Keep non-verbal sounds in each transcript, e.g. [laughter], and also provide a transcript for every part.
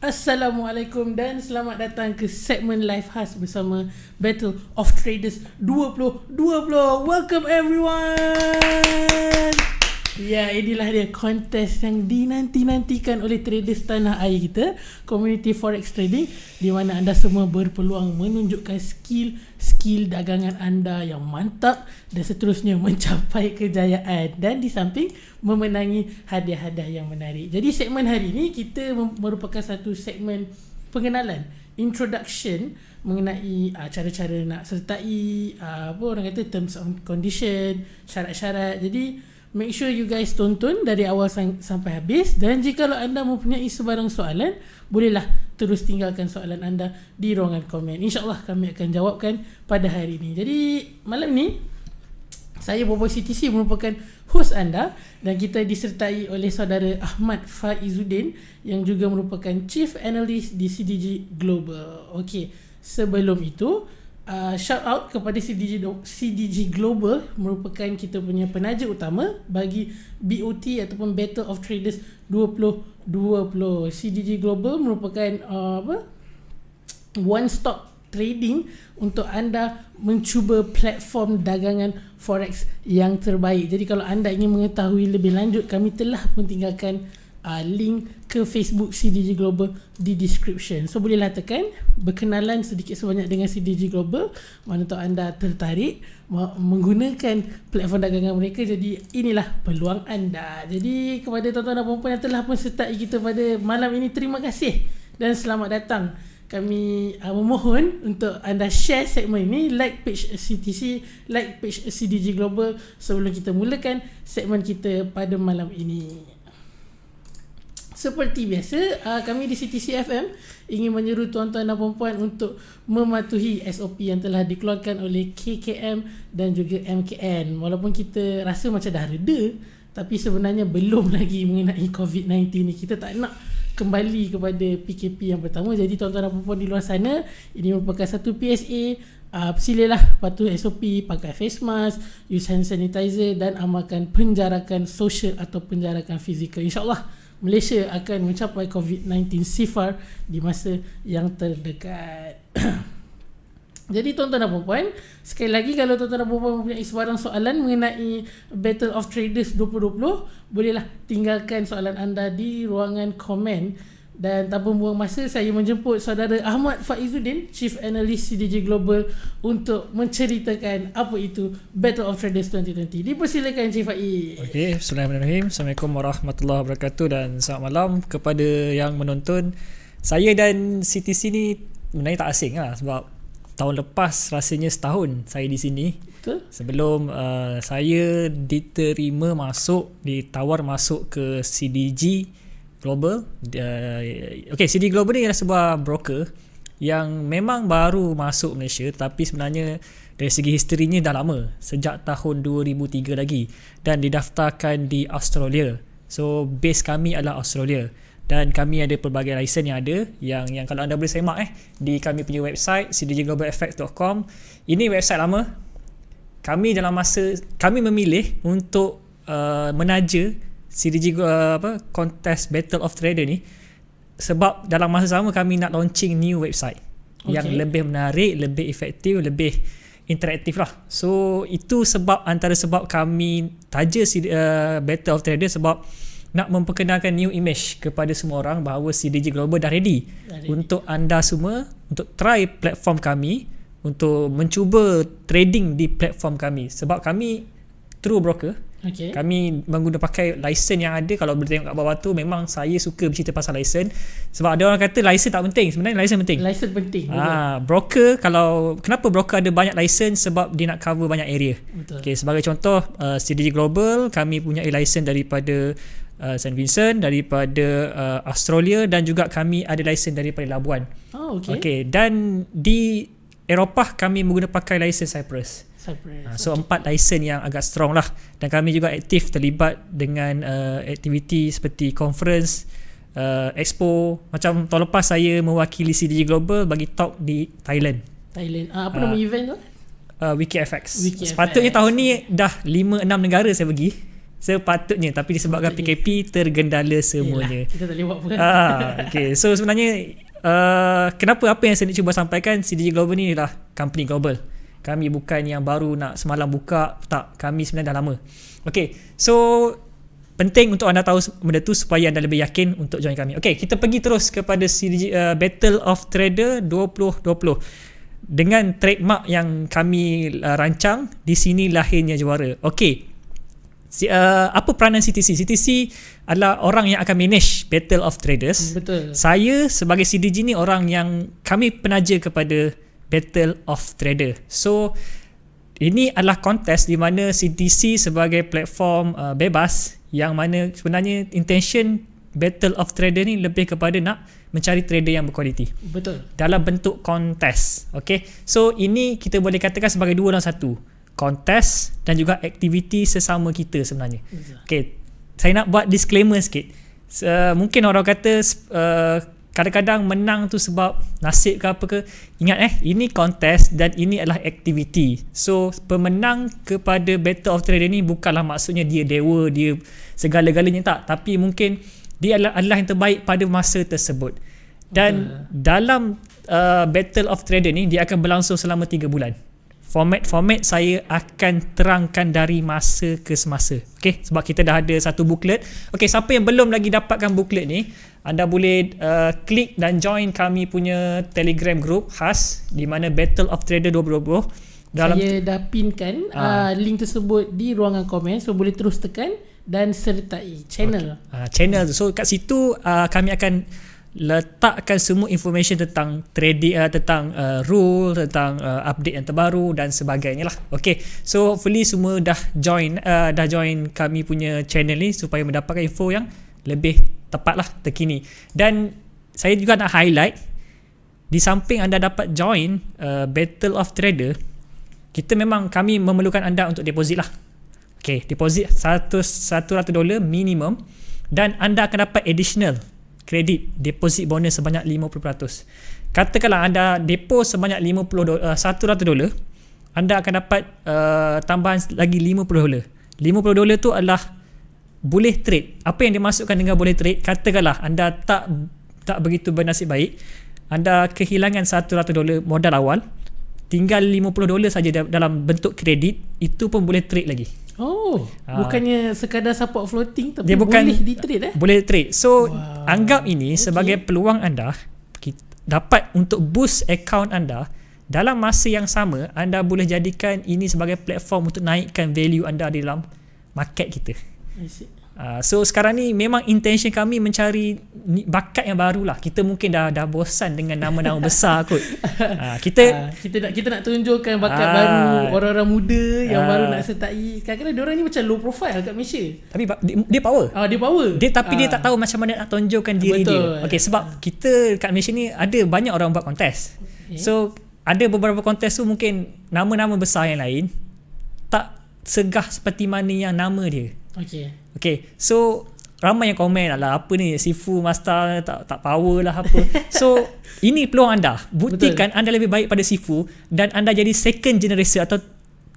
Assalamualaikum dan selamat datang ke segmen live khas bersama Battle of Traders 2020. Welcome everyone. Ya, inilah dia kontes yang dinanti-nantikan oleh traders tanah air kita, Community Forex Trading, di mana anda semua berpeluang menunjukkan skill-skill dagangan anda yang mantap dan seterusnya [laughs] mencapai kejayaan dan di samping memenangi hadiah-hadiah yang menarik. Jadi segmen hari ini kita merupakan satu segmen pengenalan introduction mengenai uh, cara-cara nak sertai uh, apa orang kata terms of condition syarat-syarat jadi make sure you guys tonton dari awal sampai habis dan jika anda mempunyai sebarang soalan bolehlah terus tinggalkan soalan anda di ruangan komen insyaallah kami akan jawabkan pada hari ini jadi malam ni saya Bobo CTC merupakan host anda dan kita disertai oleh saudara Ahmad Faizuddin yang juga merupakan Chief Analyst di CDG Global. Okay, sebelum itu, uh, shout out kepada CDG, CDG Global merupakan kita punya penaja utama bagi BOT ataupun Battle of Traders 2020. CDG Global merupakan uh, apa? One stop trading untuk anda mencuba platform dagangan forex yang terbaik. Jadi kalau anda ingin mengetahui lebih lanjut kami telah pun tinggalkan uh, link ke Facebook CDG Global di description. So bolehlah tekan berkenalan sedikit sebanyak dengan CDG Global. Mana tahu anda tertarik menggunakan platform dagangan mereka. Jadi inilah peluang anda. Jadi kepada tuan-tuan dan puan-puan yang telah pun sertai kita pada malam ini, terima kasih dan selamat datang. Kami uh, memohon untuk anda share segmen ini, like page CTC, like page CDG Global sebelum kita mulakan segmen kita pada malam ini seperti biasa uh, kami di CTCFM ingin menyuruh tuan-tuan dan puan-puan untuk mematuhi SOP yang telah dikeluarkan oleh KKM dan juga MKN walaupun kita rasa macam dah reda tapi sebenarnya belum [laughs] lagi mengenai COVID-19 ni kita tak nak kembali kepada PKP yang pertama jadi tuan-tuan dan puan-puan di luar sana ini merupakan satu PSA Uh, ah, lah patuh SOP, pakai face mask, use hand sanitizer dan amalkan penjarakan sosial atau penjarakan fizikal. InsyaAllah Malaysia akan mencapai COVID-19 sifar di masa yang terdekat. [clears throat] Jadi tuan-tuan dan puan-puan, sekali lagi kalau tuan-tuan dan puan-puan mempunyai sebarang soalan mengenai Battle of Traders 2020, bolehlah tinggalkan soalan anda di ruangan komen uh, dan tanpa buang masa saya menjemput saudara Ahmad Faizuddin Chief Analyst CDG Global untuk menceritakan apa itu Battle of Traders 2020. Dipersilakan Chief Faiz. Okay, Bismillahirrahmanirrahim. Assalamualaikum warahmatullahi wabarakatuh dan selamat malam kepada yang menonton. Saya dan CTC ni sebenarnya tak asing lah sebab tahun lepas rasanya setahun saya di sini. Sebelum uh, saya diterima masuk, ditawar masuk ke CDG Global uh, Okay CD Global ni adalah sebuah broker Yang memang baru masuk Malaysia Tapi sebenarnya dari segi historinya dah lama Sejak tahun 2003 lagi Dan didaftarkan di Australia So base kami adalah Australia dan kami ada pelbagai lisen yang ada yang yang kalau anda boleh semak eh di kami punya website cdjglobaleffects.com ini website lama kami dalam masa kami memilih untuk uh, menaja CDG uh, apa contest Battle of Trader ni sebab dalam masa sama kami nak launching new website okay. yang lebih menarik, lebih efektif, lebih interaktif lah. So itu sebab antara sebab kami taja si uh, Battle of Trader sebab nak memperkenalkan new image kepada semua orang bahawa CDG Global dah ready, dah ready. untuk anda semua untuk try platform kami untuk mencuba trading di platform kami sebab kami true broker Okay. Kami bangun pakai lesen yang ada kalau boleh tengok kat bawah tu memang saya suka bercerita pasal lesen. sebab ada orang kata lesen tak penting sebenarnya lesen penting. Lesen penting. Ah, broker kalau kenapa broker ada banyak lesen sebab dia nak cover banyak area. Betul. Okay, sebagai contoh uh, CDG Global kami punya lesen daripada uh, St Vincent daripada uh, Australia dan juga kami ada lesen daripada Labuan. Oh okay. Okay, dan di Eropah kami menggunakan pakai lesen Cyprus. Separate. Ah, so, so empat Dyson yang agak strong lah dan kami juga aktif terlibat dengan uh, aktiviti seperti conference, uh, expo macam tahun lepas saya mewakili CDG Global bagi talk di Thailand. Thailand. Uh, apa uh, nama event tu? Uh, eh, WikiFX. Wiki Sepatutnya FX. tahun ni dah 5-6 negara saya pergi. Sepatutnya tapi disebabkan Sepatutnya. PKP tergendala semuanya. Yelah, kita tak boleh buat apa. Uh, okay. So sebenarnya uh, kenapa apa yang saya nak cuba sampaikan CDG Global ni adalah company global. Kami bukan yang baru nak semalam buka. Tak, kami sebenarnya dah lama. Okay, so penting untuk anda tahu benda tu supaya anda lebih yakin untuk join kami. Okay, kita pergi terus kepada CDG, uh, eh, Battle of Trader 2020. Dengan trademark yang kami uh, rancang, di sini lahirnya juara. Okay, si, uh, apa peranan CTC? CTC adalah orang yang akan manage Battle of Traders. Hmm, betul. Saya sebagai CDG ni orang yang kami penaja kepada... Battle of Trader. So ini adalah kontes di mana CTC sebagai platform uh, bebas yang mana sebenarnya intention Battle of Trader ni lebih kepada nak mencari trader yang berkualiti. Betul. Dalam bentuk kontes. Okay. So ini kita boleh katakan sebagai dua dalam satu. Kontes dan juga aktiviti sesama kita sebenarnya. Betul. Okay. Saya nak buat disclaimer sikit. Uh, mungkin orang kata uh, kadang-kadang menang tu sebab nasib ke apa ke ingat eh ini kontes dan ini adalah aktiviti so pemenang kepada battle of trader ni bukanlah maksudnya dia dewa dia segala-galanya tak tapi mungkin dia adalah, adalah yang terbaik pada masa tersebut dan uh. dalam uh, battle of trader ni dia akan berlangsung selama 3 bulan format-format saya akan terangkan dari masa ke semasa okey sebab kita dah ada satu booklet okey siapa yang belum lagi dapatkan booklet ni anda boleh uh, klik dan join kami punya Telegram group khas di mana Battle of Trader 2020 dalam saya dah pinkan ah. uh, link tersebut di ruangan komen so boleh terus tekan dan sertai channel okay. uh, channel so kat situ uh, kami akan letakkan semua information tentang trading uh, tentang uh, rule tentang uh, update yang terbaru dan sebagainya lah okay so hopefully semua dah join uh, dah join kami punya channel ni supaya mendapatkan info yang lebih tepatlah terkini dan saya juga nak highlight di samping anda dapat join uh, Battle of Trader kita memang kami memerlukan anda untuk deposit lah Okay, deposit 100 100 dolar minimum dan anda akan dapat additional kredit deposit bonus sebanyak 50%. Katakanlah anda depo sebanyak 50 dolar 100 dolar, anda akan dapat uh, tambahan lagi 50 dolar. 50 dolar tu adalah boleh trade apa yang dimasukkan dengan boleh trade katakanlah anda tak tak begitu bernasib baik anda kehilangan 100 dolar modal awal tinggal 50 dolar saja dalam bentuk kredit itu pun boleh trade lagi oh ha. bukannya sekadar support floating tapi Dia bukan, boleh di trade eh boleh trade so wow. anggap ini okay. sebagai peluang anda dapat untuk boost account anda dalam masa yang sama anda boleh jadikan ini sebagai platform untuk naikkan value anda di dalam market kita Uh, so sekarang ni memang intention kami mencari bakat yang baru lah. Kita mungkin dah dah bosan dengan nama-nama [laughs] besar kot. Uh, kita uh, kita nak kita nak tunjukkan bakat uh, baru orang-orang muda yang uh, baru nak sertai. Kadang-kadang diorang ni macam low profile kat Malaysia. Tapi dia, dia power. Ah uh, dia power. Dia tapi uh, dia tak tahu macam mana nak tunjukkan diri dia. Okay sebab kita kat Malaysia ni ada banyak orang buat kontes. Okay. So ada beberapa kontes tu mungkin nama-nama besar yang lain tak segah seperti mana yang nama dia. Okay. Okay. So ramai yang komen lah, lah apa ni Sifu Masta tak tak power lah apa. [laughs] So ini peluang anda. Buktikan anda lebih baik pada Sifu dan anda jadi second generation atau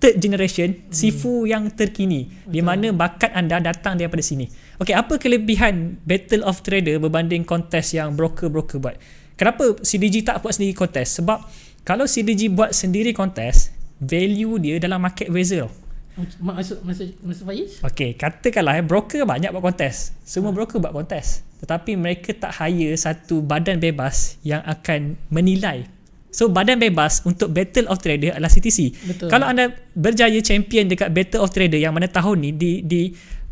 third generation hmm. Sifu yang terkini Betul. di mana bakat anda datang daripada sini. Okay, apa kelebihan Battle of Trader berbanding kontes yang broker-broker buat? Kenapa CDG tak buat sendiri kontes? Sebab kalau CDG buat sendiri kontes, value dia dalam market razor tau. Maksud maksud maksud Faiz? Okey, katakanlah eh broker banyak buat kontes. Semua ha. broker buat kontes. Tetapi mereka tak hire satu badan bebas yang akan menilai. So badan bebas untuk Battle of Trader adalah CTC. Betul. Kalau anda berjaya champion dekat Battle of Trader yang mana tahun ni di di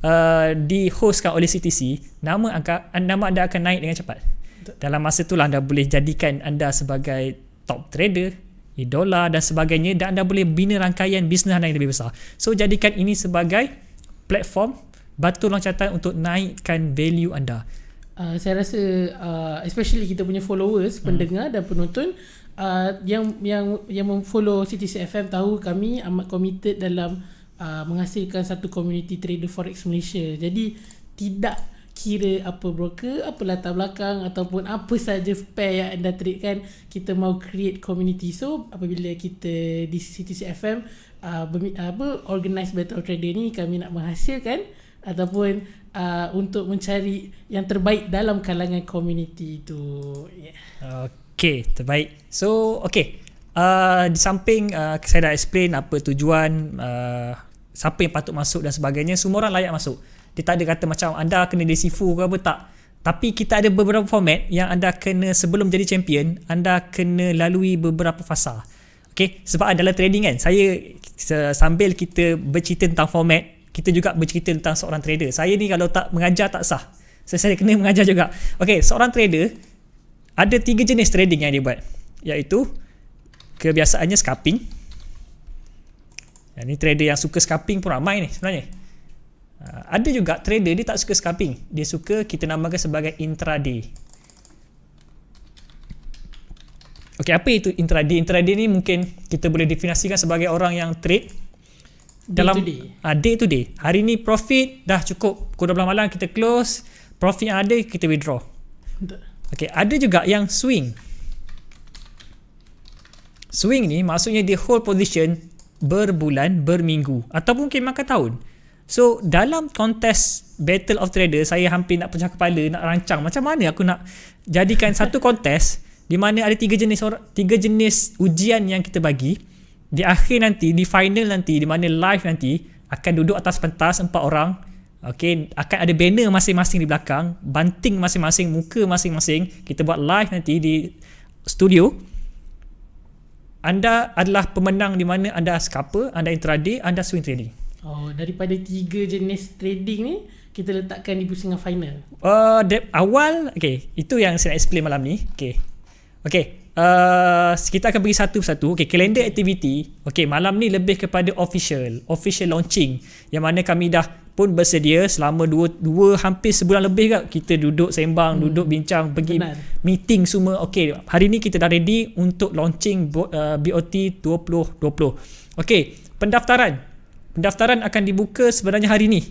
uh, di hostkan oleh CTC, nama angka nama anda akan naik dengan cepat. Betul. Dalam masa itulah anda boleh jadikan anda sebagai top trader idola dan sebagainya dan anda boleh bina rangkaian bisnes anda yang lebih besar. So jadikan ini sebagai platform batu loncatan untuk naikkan value anda. Uh, saya rasa uh, especially kita punya followers, hmm. pendengar dan penonton uh, yang yang yang memfollow CTC FM tahu kami amat committed dalam uh, menghasilkan satu community trader forex Malaysia. Jadi tidak kira apa broker, apa latar belakang ataupun apa saja pair yang anda trade kan kita mau create community. So apabila kita di CTC FM uh, uh, apa organize battle trader ni kami nak menghasilkan ataupun uh, untuk mencari yang terbaik dalam kalangan community tu. Yeah. Okay, terbaik. So okay. Uh, di samping uh, saya dah explain apa tujuan uh, siapa yang patut masuk dan sebagainya semua orang layak masuk dia tak ada kata macam anda kena jadi sifu ke apa tak. Tapi kita ada beberapa format yang anda kena sebelum jadi champion, anda kena lalui beberapa fasa. Okay, sebab adalah ah, trading kan, saya sambil kita bercerita tentang format, kita juga bercerita tentang seorang trader. Saya ni kalau tak mengajar tak sah. So, saya kena [laughs] mengajar juga. Okay, seorang trader, ada tiga jenis trading yang dia buat. Iaitu, kebiasaannya scalping. Ini trader yang suka scalping pun ramai ni sebenarnya. Uh, ada juga trader dia tak suka scalping dia suka kita namakan sebagai intraday ok apa itu intraday intraday ni mungkin kita boleh definasikan sebagai orang yang trade dalam day to day. Uh, day to day hari ni profit dah cukup pukul 12 malam kita close profit yang ada kita withdraw ok ada juga yang swing swing ni maksudnya dia hold position berbulan, berminggu ataupun mungkin makan tahun So dalam kontes Battle of Trader saya hampir nak pecah kepala nak rancang macam mana aku nak jadikan satu [laughs] kontes di mana ada tiga jenis orang, tiga jenis ujian yang kita bagi di akhir nanti di final nanti di mana live nanti akan duduk atas pentas empat orang Okay, akan ada banner masing-masing di belakang Banting masing-masing, muka masing-masing Kita buat live nanti di studio Anda adalah pemenang di mana anda scalper, anda intraday, anda swing trading Oh, daripada tiga jenis trading ni, kita letakkan di pusingan final. Uh, awal, okay. Itu yang saya nak explain malam ni. Okay. Okay. Uh, kita akan beri satu persatu. Okay, kalender okay. activity. Okay, malam ni lebih kepada official. Official launching. Yang mana kami dah pun bersedia selama dua, dua hampir sebulan lebih kat kita duduk sembang hmm. duduk bincang pergi Benar. meeting semua okay hari ni kita dah ready untuk launching uh, BOT 2020 okay pendaftaran pendaftaran akan dibuka sebenarnya hari ni.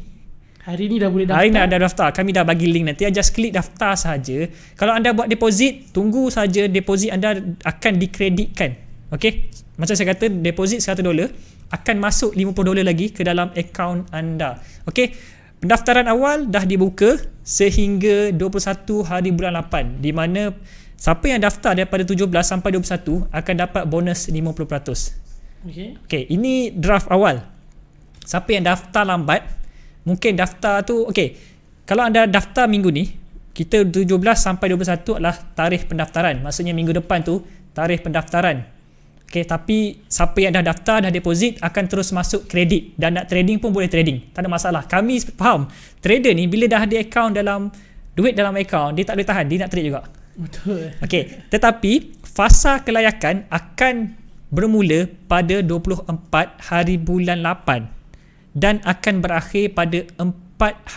Hari ni dah boleh daftar. Hari ni ada daftar. Kami dah bagi link nanti. Just klik daftar saja. Kalau anda buat deposit, tunggu saja deposit anda akan dikreditkan. Okey? Macam saya kata deposit 100 dolar akan masuk 50 dolar lagi ke dalam akaun anda. Okey? Pendaftaran awal dah dibuka sehingga 21 hari bulan 8 di mana siapa yang daftar daripada 17 sampai 21 akan dapat bonus 50%. Okey. Okay, ini draft awal. Siapa yang daftar lambat Mungkin daftar tu Okay Kalau anda daftar minggu ni Kita 17 sampai 21 adalah tarikh pendaftaran Maksudnya minggu depan tu Tarikh pendaftaran Okay tapi Siapa yang dah daftar dah deposit Akan terus masuk kredit Dan nak trading pun boleh trading Tak ada masalah Kami faham Trader ni bila dah ada account dalam Duit dalam account Dia tak boleh tahan Dia nak trade juga Betul Okay tetapi Fasa kelayakan akan bermula pada 24 hari bulan 8 dan akan berakhir pada 4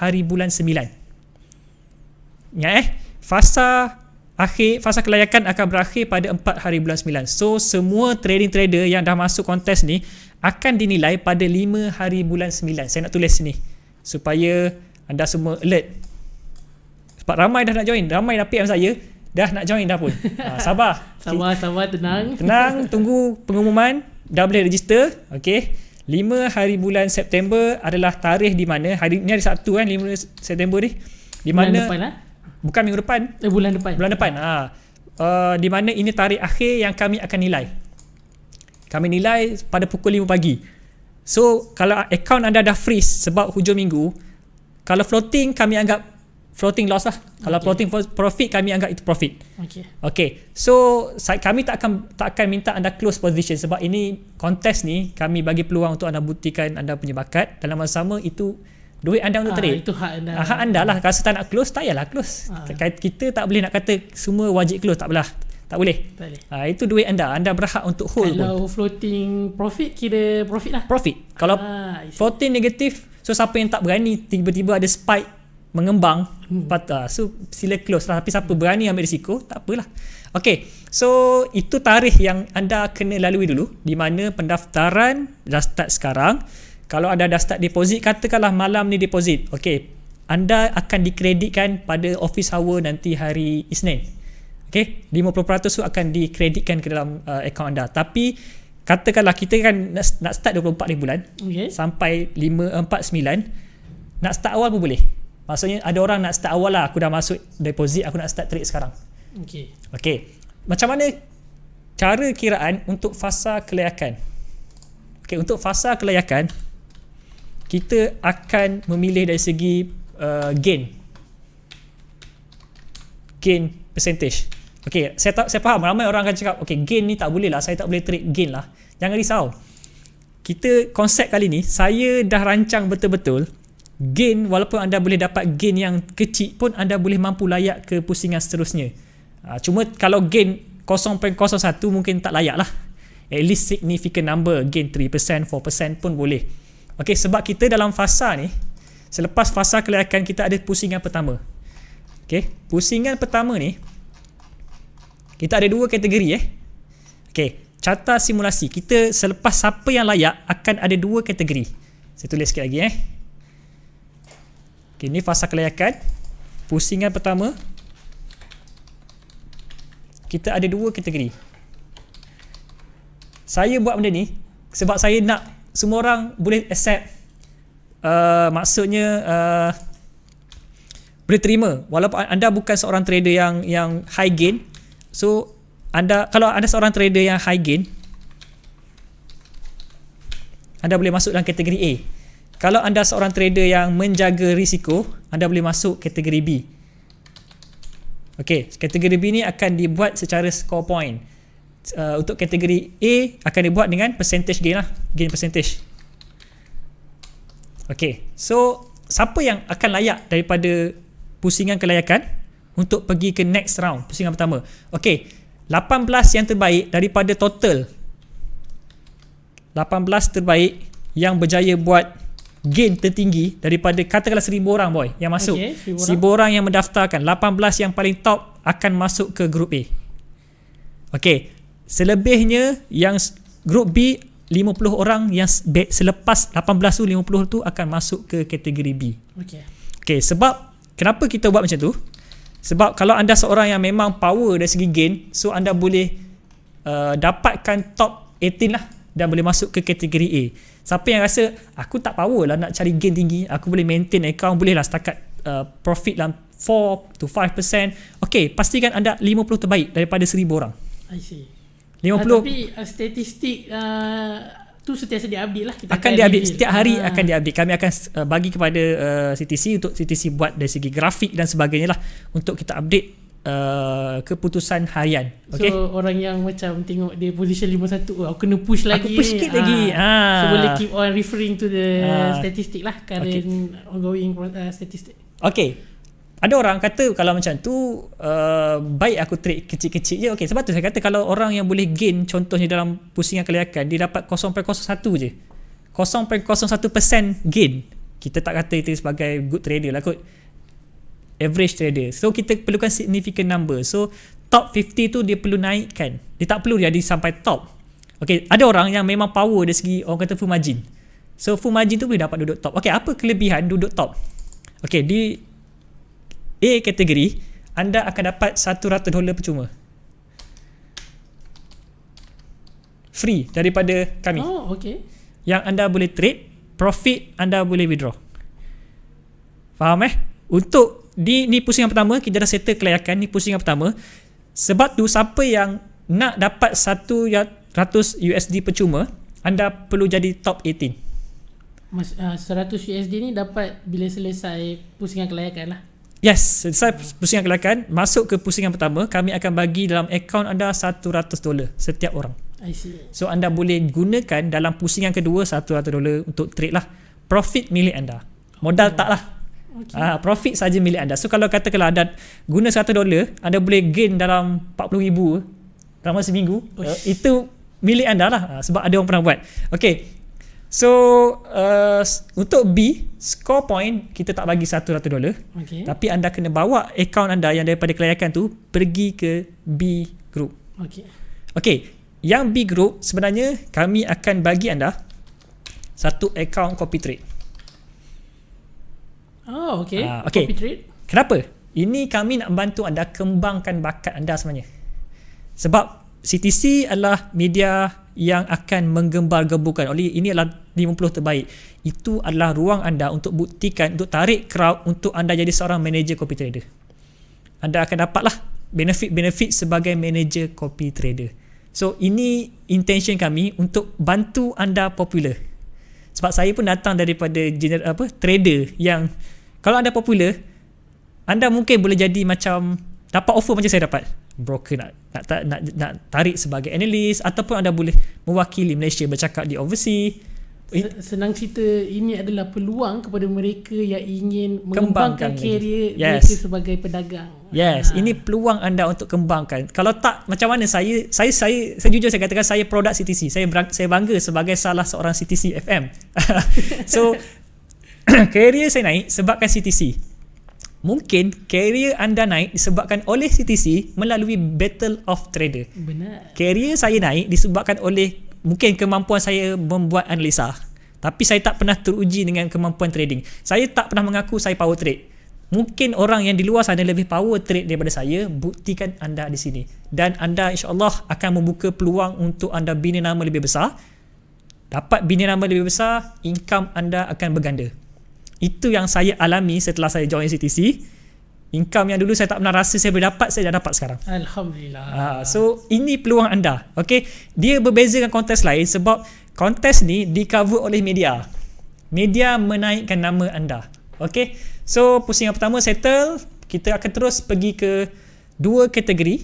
hari bulan 9. Ingat ya, eh? Fasa akhir fasa kelayakan akan berakhir pada 4 hari bulan 9. So semua trading trader yang dah masuk kontes ni akan dinilai pada 5 hari bulan 9. Saya nak tulis sini supaya anda semua alert. Sebab ramai dah nak join, ramai dah PM saya dah nak join dah pun. Ha, [laughs] sabar. Sabar, sabar, tenang. Tenang, tunggu pengumuman. Dah boleh register. Okay. 5 hari bulan September adalah tarikh di mana hari ni hari Sabtu kan eh, 5 September ni di mana bulan depan ha? bukan minggu depan eh bulan depan bulan depan ha uh, di mana ini tarikh akhir yang kami akan nilai kami nilai pada pukul 5 pagi so kalau account anda dah freeze sebab hujung minggu kalau floating kami anggap floating loss lah. Okay. Kalau floating profit kami anggap itu profit. Okay, Okey. So kami tak akan tak akan minta anda close position sebab ini kontes ni kami bagi peluang untuk anda buktikan anda punya bakat dalam masa sama itu duit anda untuk ah, trade. Itu hak anda. Ah, hak anda lah. Kalau tak nak close, tak payahlah close. Ah. Kita tak boleh nak kata semua wajib close. Tak apalah. Tak boleh. Tak boleh. Ha, itu duit anda. Anda berhak untuk hold Kalau pun. Kalau floating profit, kira profit lah. Profit. Kalau ah, floating negatif, so siapa yang tak berani tiba-tiba ada spike mengembang hmm. patah. So sila close lah tapi siapa berani ambil risiko tak apalah. Okay so itu tarikh yang anda kena lalui dulu di mana pendaftaran dah start sekarang. Kalau anda dah start deposit katakanlah malam ni deposit. Okay anda akan dikreditkan pada office hour nanti hari Isnin. Okay 50% tu akan dikreditkan ke dalam uh, akaun anda tapi katakanlah kita kan nak, nak start 24 hari bulan okay. sampai 549 nak start awal pun boleh Maksudnya ada orang nak start awal lah, aku dah masuk deposit, aku nak start trade sekarang. Okey. Okey. Macam mana cara kiraan untuk fasa kelayakan? Okey, untuk fasa kelayakan kita akan memilih dari segi uh, gain. Gain percentage. Okey, saya tak saya faham ramai orang akan cakap, okey gain ni tak boleh lah, saya tak boleh trade gain lah. Jangan risau. Kita konsep kali ni saya dah rancang betul-betul gain walaupun anda boleh dapat gain yang kecil pun anda boleh mampu layak ke pusingan seterusnya uh, cuma kalau gain 0.01 mungkin tak layak lah at least significant number gain 3% 4% pun boleh ok sebab kita dalam fasa ni selepas fasa kelayakan kita ada pusingan pertama ok pusingan pertama ni kita ada dua kategori eh ok carta simulasi kita selepas siapa yang layak akan ada dua kategori saya tulis sikit lagi eh Okay, ini fasa kelayakan. Pusingan pertama. Kita ada dua kategori. Saya buat benda ni sebab saya nak semua orang boleh accept. Uh, maksudnya uh, boleh terima walaupun anda bukan seorang trader yang yang high gain so anda kalau anda seorang trader yang high gain anda boleh masuk dalam kategori A kalau anda seorang trader yang menjaga risiko, anda boleh masuk kategori B. Okey, kategori B ni akan dibuat secara score point. Uh, untuk kategori A akan dibuat dengan percentage gain lah, gain percentage. Okey, so siapa yang akan layak daripada pusingan kelayakan untuk pergi ke next round, pusingan pertama. Okey, 18 yang terbaik daripada total 18 terbaik yang berjaya buat gain tertinggi daripada katakanlah seribu orang boy yang masuk. Okay, 1000 orang. orang yang mendaftarkan 18 yang paling top akan masuk ke grup A. Okey. Selebihnya yang grup B 50 orang yang selepas 18 tu 50 tu akan masuk ke kategori B. Okey. Okey, sebab kenapa kita buat macam tu? Sebab kalau anda seorang yang memang power dari segi gain, so anda boleh uh, dapatkan top 18 lah dan boleh masuk ke kategori A. Siapa yang rasa aku tak power lah nak cari gain tinggi, aku boleh maintain account boleh lah setakat uh, profit dalam 4 to 5%. Okey, pastikan anda 50 terbaik daripada 1000 orang. I see. 50. Uh, ah, tapi uh, statistik uh, tu sentiasa diupdate lah kita akan, akan diupdate setiap hari ha. akan diupdate kami akan uh, bagi kepada uh, CTC untuk CTC buat dari segi grafik dan sebagainya lah untuk kita update uh, keputusan harian. Okay? So orang yang macam tengok dia position 51, oh, kena push lagi. Aku push sikit ah. lagi. Ah. So boleh keep on referring to the ah. statistic lah, current okay. ongoing uh, statistic. Okay. Ada orang kata kalau macam tu uh, baik aku trade kecil-kecil je. Okay, sebab tu saya kata kalau orang yang boleh gain contohnya dalam pusingan kelayakan dia dapat 0.01 je. 0.01% gain. Kita tak kata itu sebagai good trader lah kot average trader. So kita perlukan significant number. So top 50 tu dia perlu naikkan. Dia tak perlu jadi sampai top. Okay, ada orang yang memang power dari segi orang kata full margin. So full margin tu boleh dapat duduk top. Okay, apa kelebihan duduk top? Okay, di A kategori, anda akan dapat 100 dolar percuma. Free daripada kami. Oh, okay. Yang anda boleh trade, profit anda boleh withdraw. Faham eh? Untuk di ni pusing yang pertama kita dah settle kelayakan ni pusing yang pertama sebab tu siapa yang nak dapat 100 ya, USD percuma anda perlu jadi top 18 Mas 100 ah, USD ni dapat bila selesai pusingan kelayakan lah Yes, selesai pusingan kelayakan Masuk ke pusingan pertama Kami akan bagi dalam akaun anda 100 dolar setiap orang I see So anda boleh gunakan dalam pusingan kedua 100 dolar untuk trade lah Profit milik anda Modal okay. Oh. tak lah Okay. Ha, ah, profit saja milik anda. So kalau kata katakanlah anda guna 100 dolar, anda boleh gain dalam 40 ribu dalam seminggu. Uh, itu milik anda lah ha, sebab ada orang pernah buat. Okay. So uh, untuk B, score point kita tak bagi 100 dolar. Okay. Tapi anda kena bawa akaun anda yang daripada kelayakan tu pergi ke B group. Okay. Okay. Yang B group sebenarnya kami akan bagi anda satu akaun copy trade. Oh, okay. Uh, okay. Copy trade. Kenapa? Ini kami nak membantu anda kembangkan bakat anda sebenarnya. Sebab CTC adalah media yang akan menggembar gebukan oleh ini adalah 50 terbaik itu adalah ruang anda untuk buktikan untuk tarik crowd untuk anda jadi seorang manager copy trader anda akan dapatlah benefit-benefit sebagai manager copy trader so ini intention kami untuk bantu anda popular sebab saya pun datang daripada general apa trader yang kalau anda popular Anda mungkin boleh jadi macam Dapat offer macam saya dapat Broker nak nak, nak, nak, nak tarik sebagai analis Ataupun anda boleh mewakili Malaysia Bercakap di overseas Senang cerita ini adalah peluang kepada mereka yang ingin mengembangkan karier yes. mereka sebagai pedagang. Yes, ha. ini peluang anda untuk kembangkan. Kalau tak macam mana saya saya saya saya jujur saya katakan saya produk CTC. Saya saya bangga sebagai salah seorang CTC FM. [laughs] so, [coughs] carrier saya naik sebabkan CTC. Mungkin carrier anda naik disebabkan oleh CTC melalui Battle of Trader. Benar. Carrier saya naik disebabkan oleh mungkin kemampuan saya membuat analisa. Tapi saya tak pernah teruji dengan kemampuan trading. Saya tak pernah mengaku saya power trade. Mungkin orang yang di luar sana lebih power trade daripada saya, buktikan anda di sini. Dan anda insyaAllah akan membuka peluang untuk anda bina nama lebih besar. Dapat bina nama lebih besar, income anda akan berganda. Itu yang saya alami setelah saya join CTC. Income yang dulu saya tak pernah rasa saya boleh dapat, saya dah dapat sekarang. Alhamdulillah. Uh, so, ini peluang anda. Okay? Dia berbeza dengan kontes lain sebab kontes ni di cover oleh media. Media menaikkan nama anda. Okay? So, pusing yang pertama settle. Kita akan terus pergi ke dua kategori.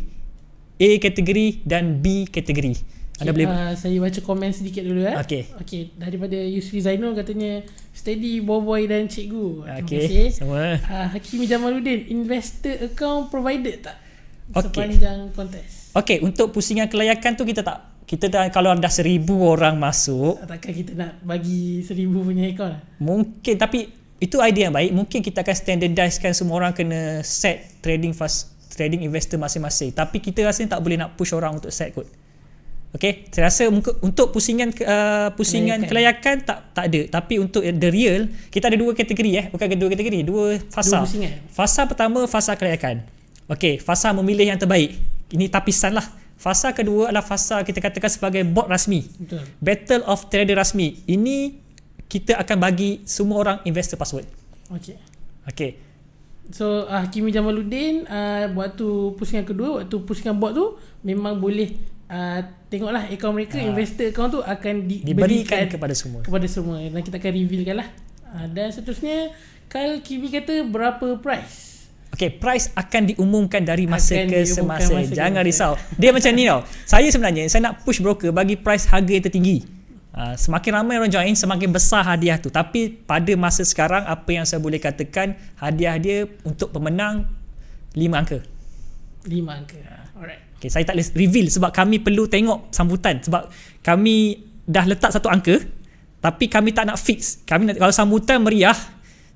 A kategori dan B kategori. Okay, Anda boleh uh, saya baca komen sedikit dulu eh. Okey. Okey, daripada Yusri Zainul katanya steady boy boy dan cikgu. Okey. Sama. Uh, Hakim Jamaluddin, investor account provided tak? Okay. Sepanjang kontes. Okey, untuk pusingan kelayakan tu kita tak kita dah, kalau dah seribu orang masuk Takkan kita nak bagi seribu punya account lah? Mungkin tapi itu idea yang baik Mungkin kita akan standardizekan semua orang kena set trading fast trading investor masing-masing Tapi kita rasa tak boleh nak push orang untuk set kot Okey, saya rasa untuk pusingan uh, pusingan okay. kelayakan tak tak ada. Tapi untuk the real, kita ada dua kategori eh. Bukan dua kategori, dua fasa. Dua Fasa pertama, fasa kelayakan. Okey, fasa memilih yang terbaik. Ini tapisan lah. Fasa kedua adalah fasa kita katakan sebagai bot rasmi. Betul. Battle of trader rasmi. Ini kita akan bagi semua orang investor password. Okey. Okey. So uh, ah, Kimi Jamaluddin uh, Waktu pusingan kedua Waktu pusingan bot tu Memang boleh uh, tengoklah akaun mereka uh, investor account tu akan di- diberikan kepada semua kepada semua dan kita akan reveal lah uh, dan seterusnya Kyle Kiwi kata berapa price Okay, price akan diumumkan dari masa akan ke semasa. Masa Jangan ke risau. Dia macam ni tau. Saya sebenarnya, saya nak push broker bagi price harga yang tertinggi. Uh, semakin ramai orang join, semakin besar hadiah tu. Tapi pada masa sekarang, apa yang saya boleh katakan, hadiah dia untuk pemenang, lima angka. Lima angka. Alright. Okay, saya tak boleh reveal sebab kami perlu tengok sambutan sebab kami dah letak satu angka tapi kami tak nak fix. Kami nak, kalau sambutan meriah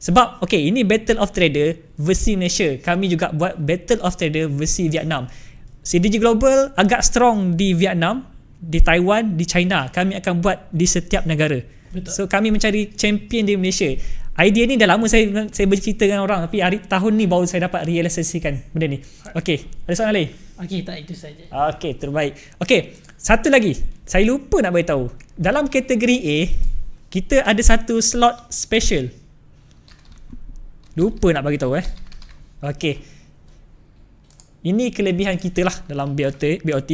sebab okay, ini Battle of Trader versi Malaysia. Kami juga buat Battle of Trader versi Vietnam. CDG Global agak strong di Vietnam, di Taiwan, di China. Kami akan buat di setiap negara. Betul. So kami mencari champion di Malaysia idea ni dah lama saya saya bercerita dengan orang tapi hari tahun ni baru saya dapat realisasikan benda ni. Okey, ada soalan lain? Okey, tak itu saja. Okey, terbaik. Okey, satu lagi. Saya lupa nak bagi tahu. Dalam kategori A, kita ada satu slot special. Lupa nak bagi tahu eh. Okey. Ini kelebihan kita lah dalam BOT, BOT.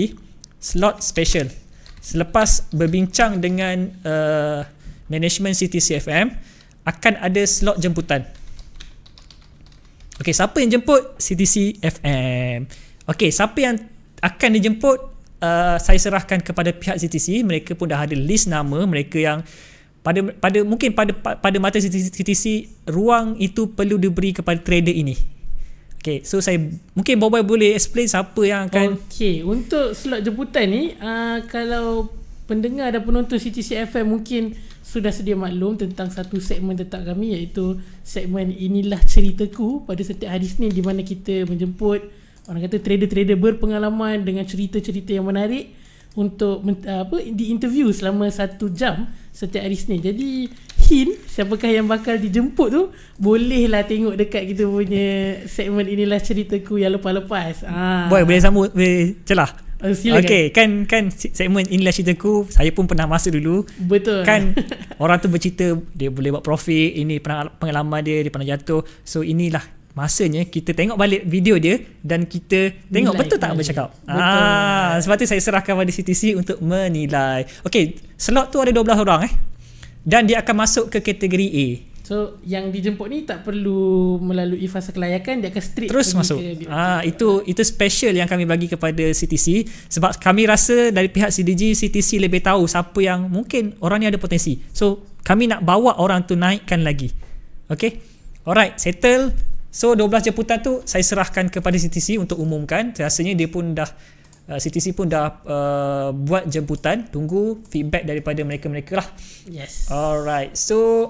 Slot special. Selepas berbincang dengan uh, management CTCFM, CFM, akan ada slot jemputan. Okey, siapa yang jemput? CTC FM. Okey, siapa yang akan dijemput? Uh, saya serahkan kepada pihak CTC. Mereka pun dah ada list nama mereka yang pada pada mungkin pada pada mata CTC ruang itu perlu diberi kepada trader ini. Okay, so saya mungkin Boboi boleh explain siapa yang akan Okay, untuk slot jemputan ni uh, kalau pendengar dan penonton CTC FM mungkin sudah sedia maklum tentang satu segmen tetap kami iaitu segmen inilah ceritaku pada setiap hari Senin di mana kita menjemput orang kata trader-trader berpengalaman dengan cerita-cerita yang menarik untuk apa di interview selama satu jam setiap hari Senin. Jadi Hin, siapakah yang bakal dijemput tu bolehlah tengok dekat kita punya segmen inilah ceritaku yang lepas-lepas. Ah. Boy, boleh sambut, boleh celah. Uh, kan? okay, kan kan segmen inilah ceritaku saya pun pernah masuk dulu. Betul. Kan [laughs] orang tu bercerita dia boleh buat profit, ini pernah pengalaman dia, dia pernah jatuh. So inilah masanya kita tengok balik video dia dan kita tengok nilai, betul tak apa cakap. Ah, sebab tu saya serahkan pada CTC untuk menilai. Okay, slot tu ada 12 orang eh. Dan dia akan masuk ke kategori A. So yang dijemput ni tak perlu melalui fasa kelayakan dia akan straight terus masuk. Ke ah itu itu special yang kami bagi kepada CTC sebab kami rasa dari pihak CDG CTC lebih tahu siapa yang mungkin orang ni ada potensi. So kami nak bawa orang tu naikkan lagi. Okay Alright, settle. So 12 jemputan tu saya serahkan kepada CTC untuk umumkan. Rasanya dia pun dah Uh, CTC pun dah uh, buat jemputan tunggu feedback daripada mereka-mereka lah yes alright so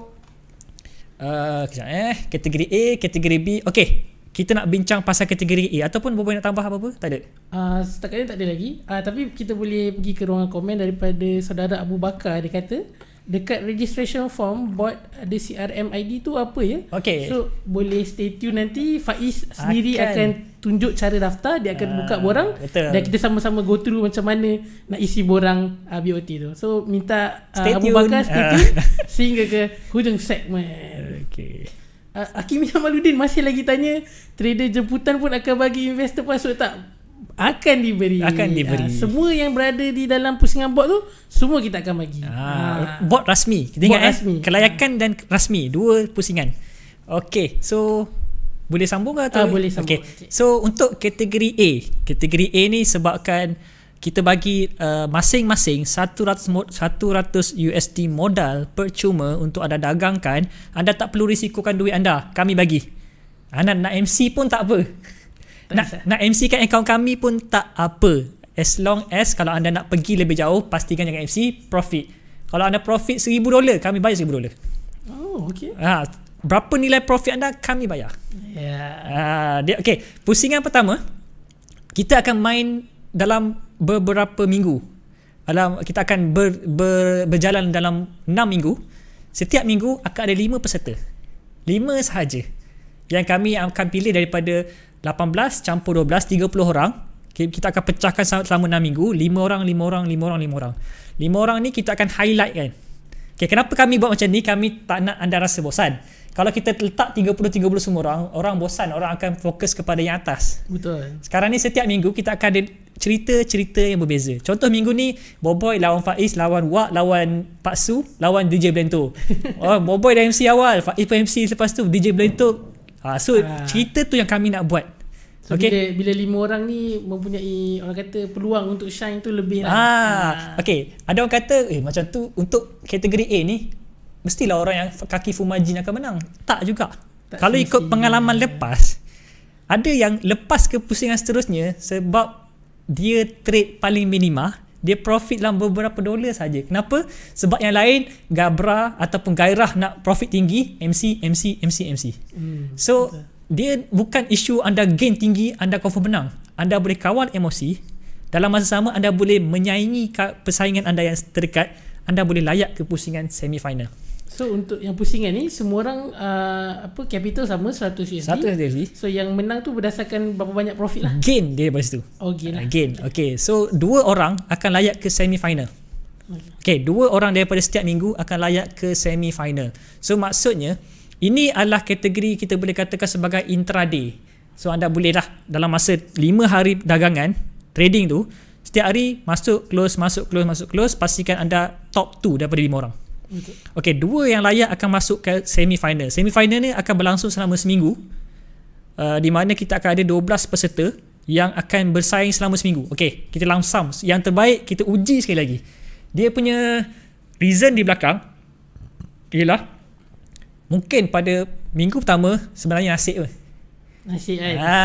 Eh, kejap eh kategori A kategori B okey kita nak bincang pasal kategori A ataupun boleh nak tambah apa-apa tak ada uh, setakat ni tak ada lagi uh, tapi kita boleh pergi ke ruangan komen daripada saudara Abu Bakar dia kata dekat registration form buat ada CRM ID tu apa ya okay. so boleh stay tune nanti Faiz sendiri akan, akan tunjuk cara daftar dia akan uh, buka borang betul. dan kita sama-sama go through macam mana nak isi borang uh, ah, BOT tu so minta uh, stay Abu Bakar stay tune uh. [laughs] sehingga ke hujung segmen okay. uh, Hakim Yamaluddin masih lagi tanya trader jemputan pun akan bagi investor password tak akan diberi akan diberi ha, semua yang berada di dalam pusingan bot tu semua kita akan bagi ha, ha. bot rasmi kita ingat eh, kelayakan ha. dan rasmi dua pusingan okey so boleh sambung ke atau ha, boleh sambung okey so untuk kategori A kategori A ni sebabkan kita bagi uh, masing-masing 100 100 USD modal percuma untuk anda dagangkan anda tak perlu risikokan duit anda kami bagi anda nak MC pun tak apa nak, nak MC kan account kami pun tak apa As long as kalau anda nak pergi lebih jauh Pastikan jangan MC profit Kalau anda profit seribu dolar Kami bayar seribu dolar Oh okay ha, Berapa nilai profit anda kami bayar yeah. ha, dia, Okay pusingan pertama Kita akan main dalam beberapa minggu dalam, Kita akan ber, ber, berjalan dalam enam minggu Setiap minggu akan ada lima peserta lima sahaja Yang kami akan pilih daripada 18 campur 12 30 orang kita akan pecahkan selama 6 minggu 5 orang 5 orang 5 orang 5 orang 5 orang ni kita akan highlight kan okay, kenapa kami buat macam ni kami tak nak anda rasa bosan kalau kita letak 30-30 semua orang orang bosan orang akan fokus kepada yang atas betul sekarang ni setiap minggu kita akan ada cerita-cerita yang berbeza contoh minggu ni Boboy lawan Faiz lawan Wak lawan Pak Su lawan DJ Blento [laughs] oh, Boboy dah MC awal Faiz pun MC lepas tu DJ Blento Ah so ah. cerita tu yang kami nak buat. So, okay. bila, bila lima orang ni mempunyai orang kata peluang untuk shine tu lebih lah. Ah, ah. Ha. okey. Ada orang kata eh macam tu untuk kategori A ni mestilah orang yang kaki fumajin akan menang. Tak juga. Tak Kalau sisi. ikut pengalaman lepas ada yang lepas ke pusingan seterusnya sebab dia trade paling minimal dia profit dalam beberapa dolar saja. Kenapa? Sebab yang lain gabra ataupun gairah nak profit tinggi, MC MC MC MC. Hmm, so betul. dia bukan isu anda gain tinggi, anda confirm menang. Anda boleh kawal emosi. Dalam masa sama anda boleh menyaingi persaingan anda yang terdekat, anda boleh layak ke pusingan semi final. So untuk yang pusingan ni semua orang uh, apa capital sama 100 USD. 100 USD. So yang menang tu berdasarkan berapa banyak profit lah. Gain dia lepas tu. Oh gain. Lah. Uh, gain. Okay. So dua orang akan layak ke semi final. Okay. okay. dua orang daripada setiap minggu akan layak ke semi final. So maksudnya ini adalah kategori kita boleh katakan sebagai intraday. So anda boleh lah dalam masa 5 hari dagangan trading tu setiap hari masuk close masuk close masuk close pastikan anda top 2 daripada 5 orang. Okay, dua yang layak akan masuk ke semi final. Semi final ni akan berlangsung selama seminggu. Uh, di mana kita akan ada 12 peserta yang akan bersaing selama seminggu. Okay, kita langsam. Yang terbaik kita uji sekali lagi. Dia punya reason di belakang ialah mungkin pada minggu pertama sebenarnya nasib pun. Nasib kan. Ha.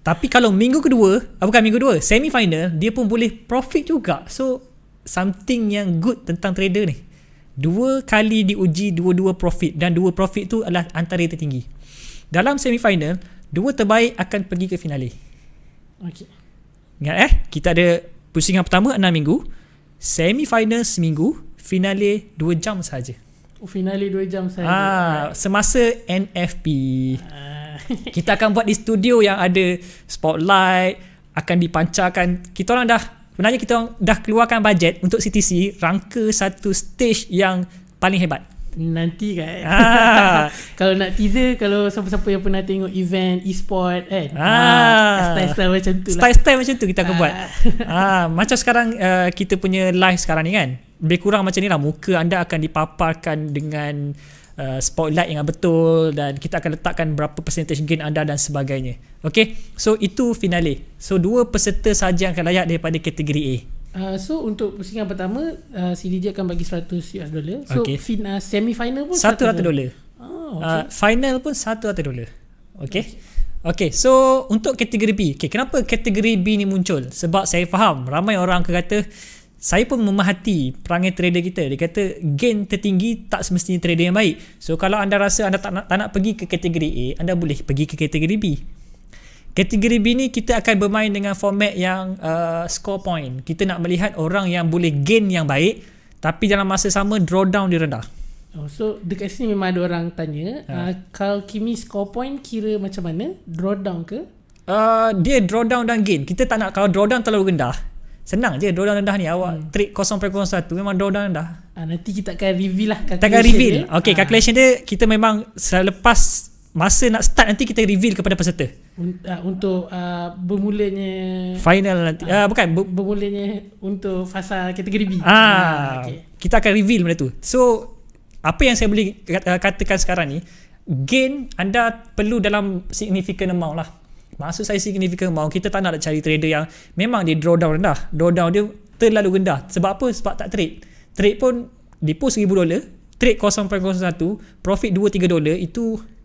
Tapi kalau minggu kedua, ah, bukan minggu kedua, semi final, dia pun boleh profit juga. So something yang good tentang trader ni. Dua kali diuji dua-dua profit dan dua profit tu adalah antara yang tertinggi. Dalam semi final, dua terbaik akan pergi ke finali. Okey. Ingat eh, kita ada pusingan pertama enam minggu, semi final seminggu, finale dua jam saja. Oh, finale 2 jam saja. Ah, semasa NFP. Ah. [laughs] kita akan buat di studio yang ada spotlight, akan dipancarkan. Kita orang dah sebenarnya kita dah keluarkan bajet untuk CTC rangka satu stage yang paling hebat nanti kan ah. [laughs] kalau nak teaser kalau siapa-siapa yang pernah tengok event e-sport kan ah. ah style-style macam tu lah style-style macam tu kita akan ah. buat ah macam sekarang uh, kita punya live sekarang ni kan lebih kurang macam ni lah muka anda akan dipaparkan dengan uh, spotlight yang betul dan kita akan letakkan berapa percentage gain anda dan sebagainya. Okay, so itu finale. So dua peserta sahaja yang akan layak daripada kategori A. Uh, so untuk pusingan pertama uh, CDJ akan bagi 100 US dollar. So okay. fin uh, semi ah, uh, final pun 100 dollar. Oh, okay. uh, final pun 100 dollar. Okey. Okay, okay, so untuk kategori B. okay, kenapa kategori B ni muncul? Sebab saya faham ramai orang kata saya pun memahati perangai trader kita. Dia kata gain tertinggi tak semestinya trader yang baik. So kalau anda rasa anda tak nak, tak nak pergi ke kategori A, anda boleh pergi ke kategori B. Kategori B ni kita akan bermain dengan format yang uh, score point. Kita nak melihat orang yang boleh gain yang baik tapi dalam masa sama drawdown dia rendah. Oh, so dekat sini memang ada orang tanya, ha. uh, kalau Kimi score point kira macam mana? Drawdown ke? Uh, dia drawdown dan gain. Kita tak nak kalau drawdown terlalu rendah. Senang je drawdown rendah ni awak hmm. trick 0.01 memang drawdown rendah. Ah nanti kita akan reveal lah Kita akan reveal. Dia. Okay ha. Ah. calculation dia kita memang selepas masa nak start nanti kita reveal kepada peserta. Ah, untuk uh, bermulanya final nanti. Ah uh, bukan bermulanya untuk fasa kategori B. Ah ha, okay. kita akan reveal benda tu. So apa yang saya boleh katakan sekarang ni gain anda perlu dalam significant amount lah. Maksud saya signifikan. Mau Kita tak nak cari trader yang Memang dia drawdown rendah Drawdown dia terlalu rendah Sebab apa? Sebab tak trade Trade pun Di post 1000 dolar Trade 0.01 Profit 2-3 dolar Itu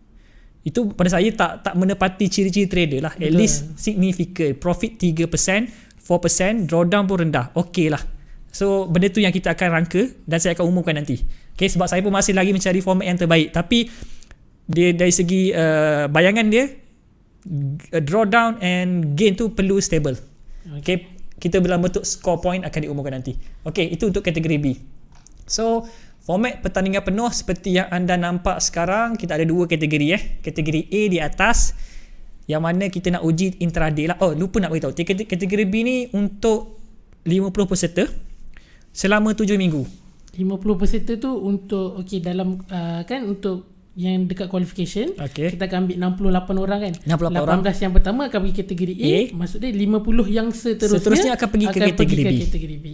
itu pada saya tak tak menepati ciri-ciri trader lah At Betul. least signifikan. Profit 3% 4% Drawdown pun rendah Okey lah So benda tu yang kita akan rangka Dan saya akan umumkan nanti Okay sebab saya pun masih lagi mencari format yang terbaik Tapi dia dari segi uh, bayangan dia drawdown and gain tu perlu stable. Okay. okay. Kita bilang bentuk score point akan diumumkan nanti. Okay, itu untuk kategori B. So, format pertandingan penuh seperti yang anda nampak sekarang, kita ada dua kategori eh. Kategori A di atas, yang mana kita nak uji intraday lah. Oh, lupa nak beritahu. Kategori B ni untuk 50 peserta selama 7 minggu. 50 peserta tu untuk okey dalam uh, kan untuk yang dekat qualification okay. kita akan ambil 68 orang kan 68 18 orang. yang pertama akan pergi kategori A, A. maksud dia 50 yang seterusnya, seterusnya akan pergi ke, kategori, pergi B. kategori B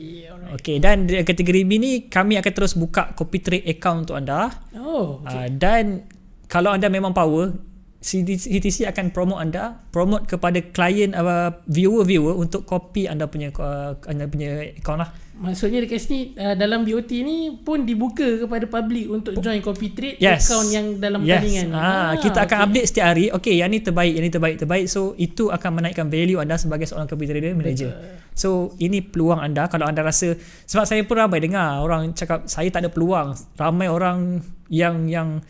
Okey dan di kategori B ni kami akan terus buka copy trade account untuk anda oh okay. uh, ah, dan kalau anda memang power CTC e akan promote anda promote kepada client uh, viewer-viewer untuk copy anda punya uh, anda punya account lah maksudnya dekat sini uh, dalam BOT ni pun dibuka kepada public untuk join copy trade yes. account yang dalam yes. pertandingan ha, ah, ah, kita akan okay. update setiap hari ok yang ni terbaik yang ni terbaik terbaik so itu akan menaikkan value anda sebagai seorang copy trader manager Betul. so ini peluang anda kalau anda rasa sebab saya pun ramai dengar orang cakap saya tak ada peluang ramai orang yang yang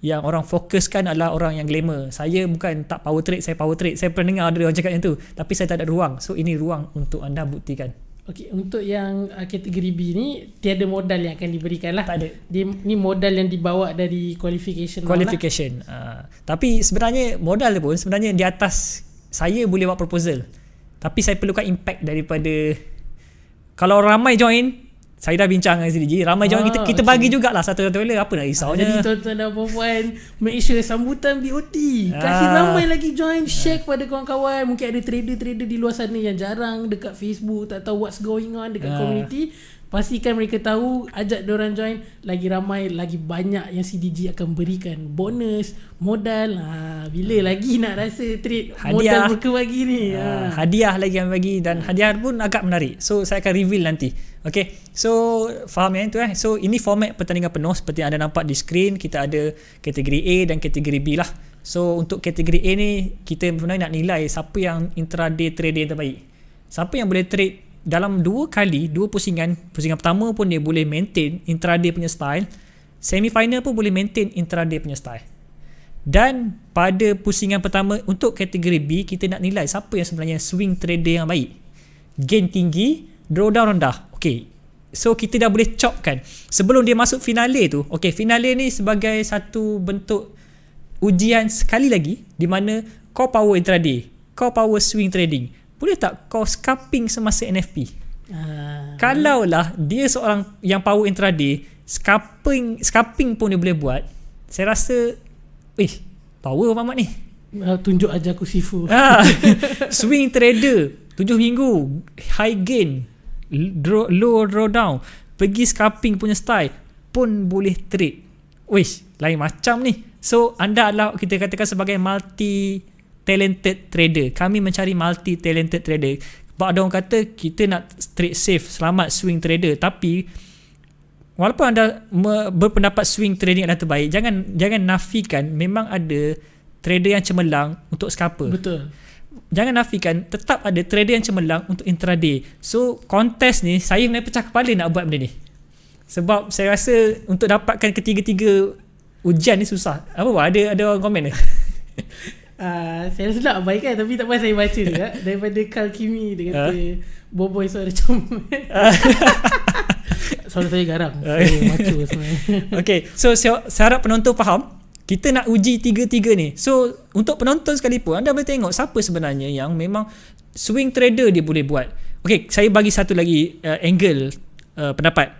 yang orang fokuskan adalah orang yang glamour. Saya bukan tak power trade, saya power trade. Saya pernah dengar ada orang cakap macam tu. Tapi saya tak ada ruang. So ini ruang untuk anda buktikan. Okey, untuk yang uh, kategori B ni tiada modal yang akan diberikan lah. Tak ada. Dia, ni modal yang dibawa dari qualification. Lah. Qualification. Lah. Uh, tapi sebenarnya modal pun sebenarnya di atas saya boleh buat proposal. Tapi saya perlukan impact daripada kalau ramai join saya dah bincang dengan SDG Ramai ah, jangan kita kita okay. bagi jugalah satu satu toilet Apa nak risau ah, jadi Tuan-tuan dan perempuan Make sure sambutan BOT Kasih ah. ramai lagi join Share kepada kawan-kawan Mungkin ada trader-trader di luar sana yang jarang Dekat Facebook Tak tahu what's going on dekat ah. community Pastikan mereka tahu Ajak orang join Lagi ramai Lagi banyak yang CDG akan berikan Bonus Modal ha, Bila hmm. lagi nak rasa treat hadiah. Modal mereka bagi ni ha. Ha, Hadiah lagi yang bagi Dan hmm. hadiah pun agak menarik So saya akan reveal nanti Okay So faham ya itu eh So ini format pertandingan penuh Seperti anda nampak di screen Kita ada kategori A dan kategori B lah So untuk kategori A ni Kita sebenarnya nak nilai Siapa yang intraday yang terbaik Siapa yang boleh trade dalam dua kali dua pusingan pusingan pertama pun dia boleh maintain intraday punya style semi final pun boleh maintain intraday punya style dan pada pusingan pertama untuk kategori B kita nak nilai siapa yang sebenarnya swing trader yang baik gain tinggi drawdown rendah Okay, so kita dah boleh chop kan sebelum dia masuk finale tu Okay, finale ni sebagai satu bentuk ujian sekali lagi di mana core power intraday core power swing trading boleh tak kau scalping semasa NFP? Uh, ah. Kalaulah dia seorang yang power intraday, scalping scalping pun dia boleh buat, saya rasa eh power mamat ni. Uh, tunjuk aja aku sifu. Ah, [laughs] swing trader tujuh minggu high gain draw, low drawdown pergi scalping punya style pun boleh trade. Wish lain macam ni. So anda adalah kita katakan sebagai multi talented trader. Kami mencari multi talented trader. Sebab ada orang kata kita nak trade safe, selamat swing trader. Tapi walaupun anda berpendapat swing trading adalah terbaik, jangan jangan nafikan memang ada trader yang cemerlang untuk scalper. Betul. Jangan nafikan tetap ada trader yang cemerlang untuk intraday. So kontes ni saya sebenarnya pecah kepala nak buat benda ni. Sebab saya rasa untuk dapatkan ketiga-tiga ujian ni susah. Apa buat? Ada ada orang komen ke? [laughs] Ah, saya rasa nak baik kan tapi tak apa saya baca dia lah. [laughs] daripada Kalkimi dia kata huh? Boboi suara comel suara saya garang [laughs] saya macu sebenarnya [laughs] ok so saya harap penonton faham kita nak uji tiga-tiga ni so untuk penonton sekalipun anda boleh tengok siapa sebenarnya yang memang swing trader dia boleh buat ok saya bagi satu lagi uh, angle uh, pendapat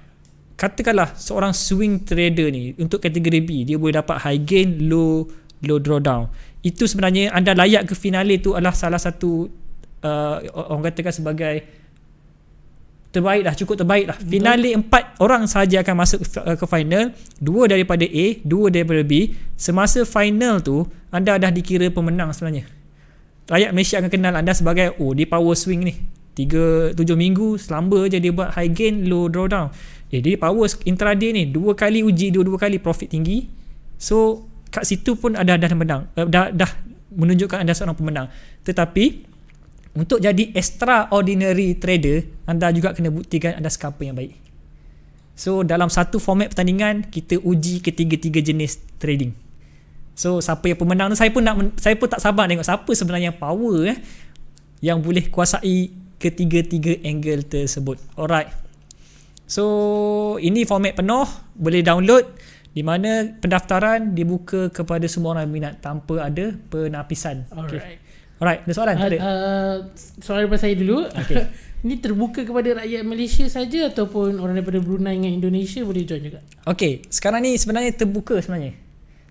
katakanlah seorang swing trader ni untuk kategori B dia boleh dapat high gain low low drawdown itu sebenarnya anda layak ke finale itu adalah salah satu uh, orang katakan sebagai terbaik lah cukup terbaik lah finale empat orang sahaja akan masuk ke final dua daripada A dua daripada B semasa final tu anda dah dikira pemenang sebenarnya rakyat Malaysia akan kenal anda sebagai oh dia power swing ni tiga tujuh minggu selamba je dia buat high gain low drawdown eh, dia power intraday ni dua kali uji dua-dua kali profit tinggi so kat situ pun ada dah menang uh, eh, dah dah menunjukkan anda seorang pemenang tetapi untuk jadi extraordinary trader anda juga kena buktikan anda scalper yang baik so dalam satu format pertandingan kita uji ketiga-tiga jenis trading so siapa yang pemenang tu saya pun nak saya pun tak sabar tengok siapa sebenarnya yang power eh yang boleh kuasai ketiga-tiga angle tersebut alright so ini format penuh boleh download di mana pendaftaran dibuka kepada semua orang minat tanpa ada penapisan. Alright. Okay. Alright, ada soalan? Uh, tak ada. Uh, soalan daripada saya dulu. Okay. [laughs] Ini terbuka kepada rakyat Malaysia saja ataupun orang daripada Brunei dengan Indonesia boleh join juga? Okay, sekarang ni sebenarnya terbuka sebenarnya.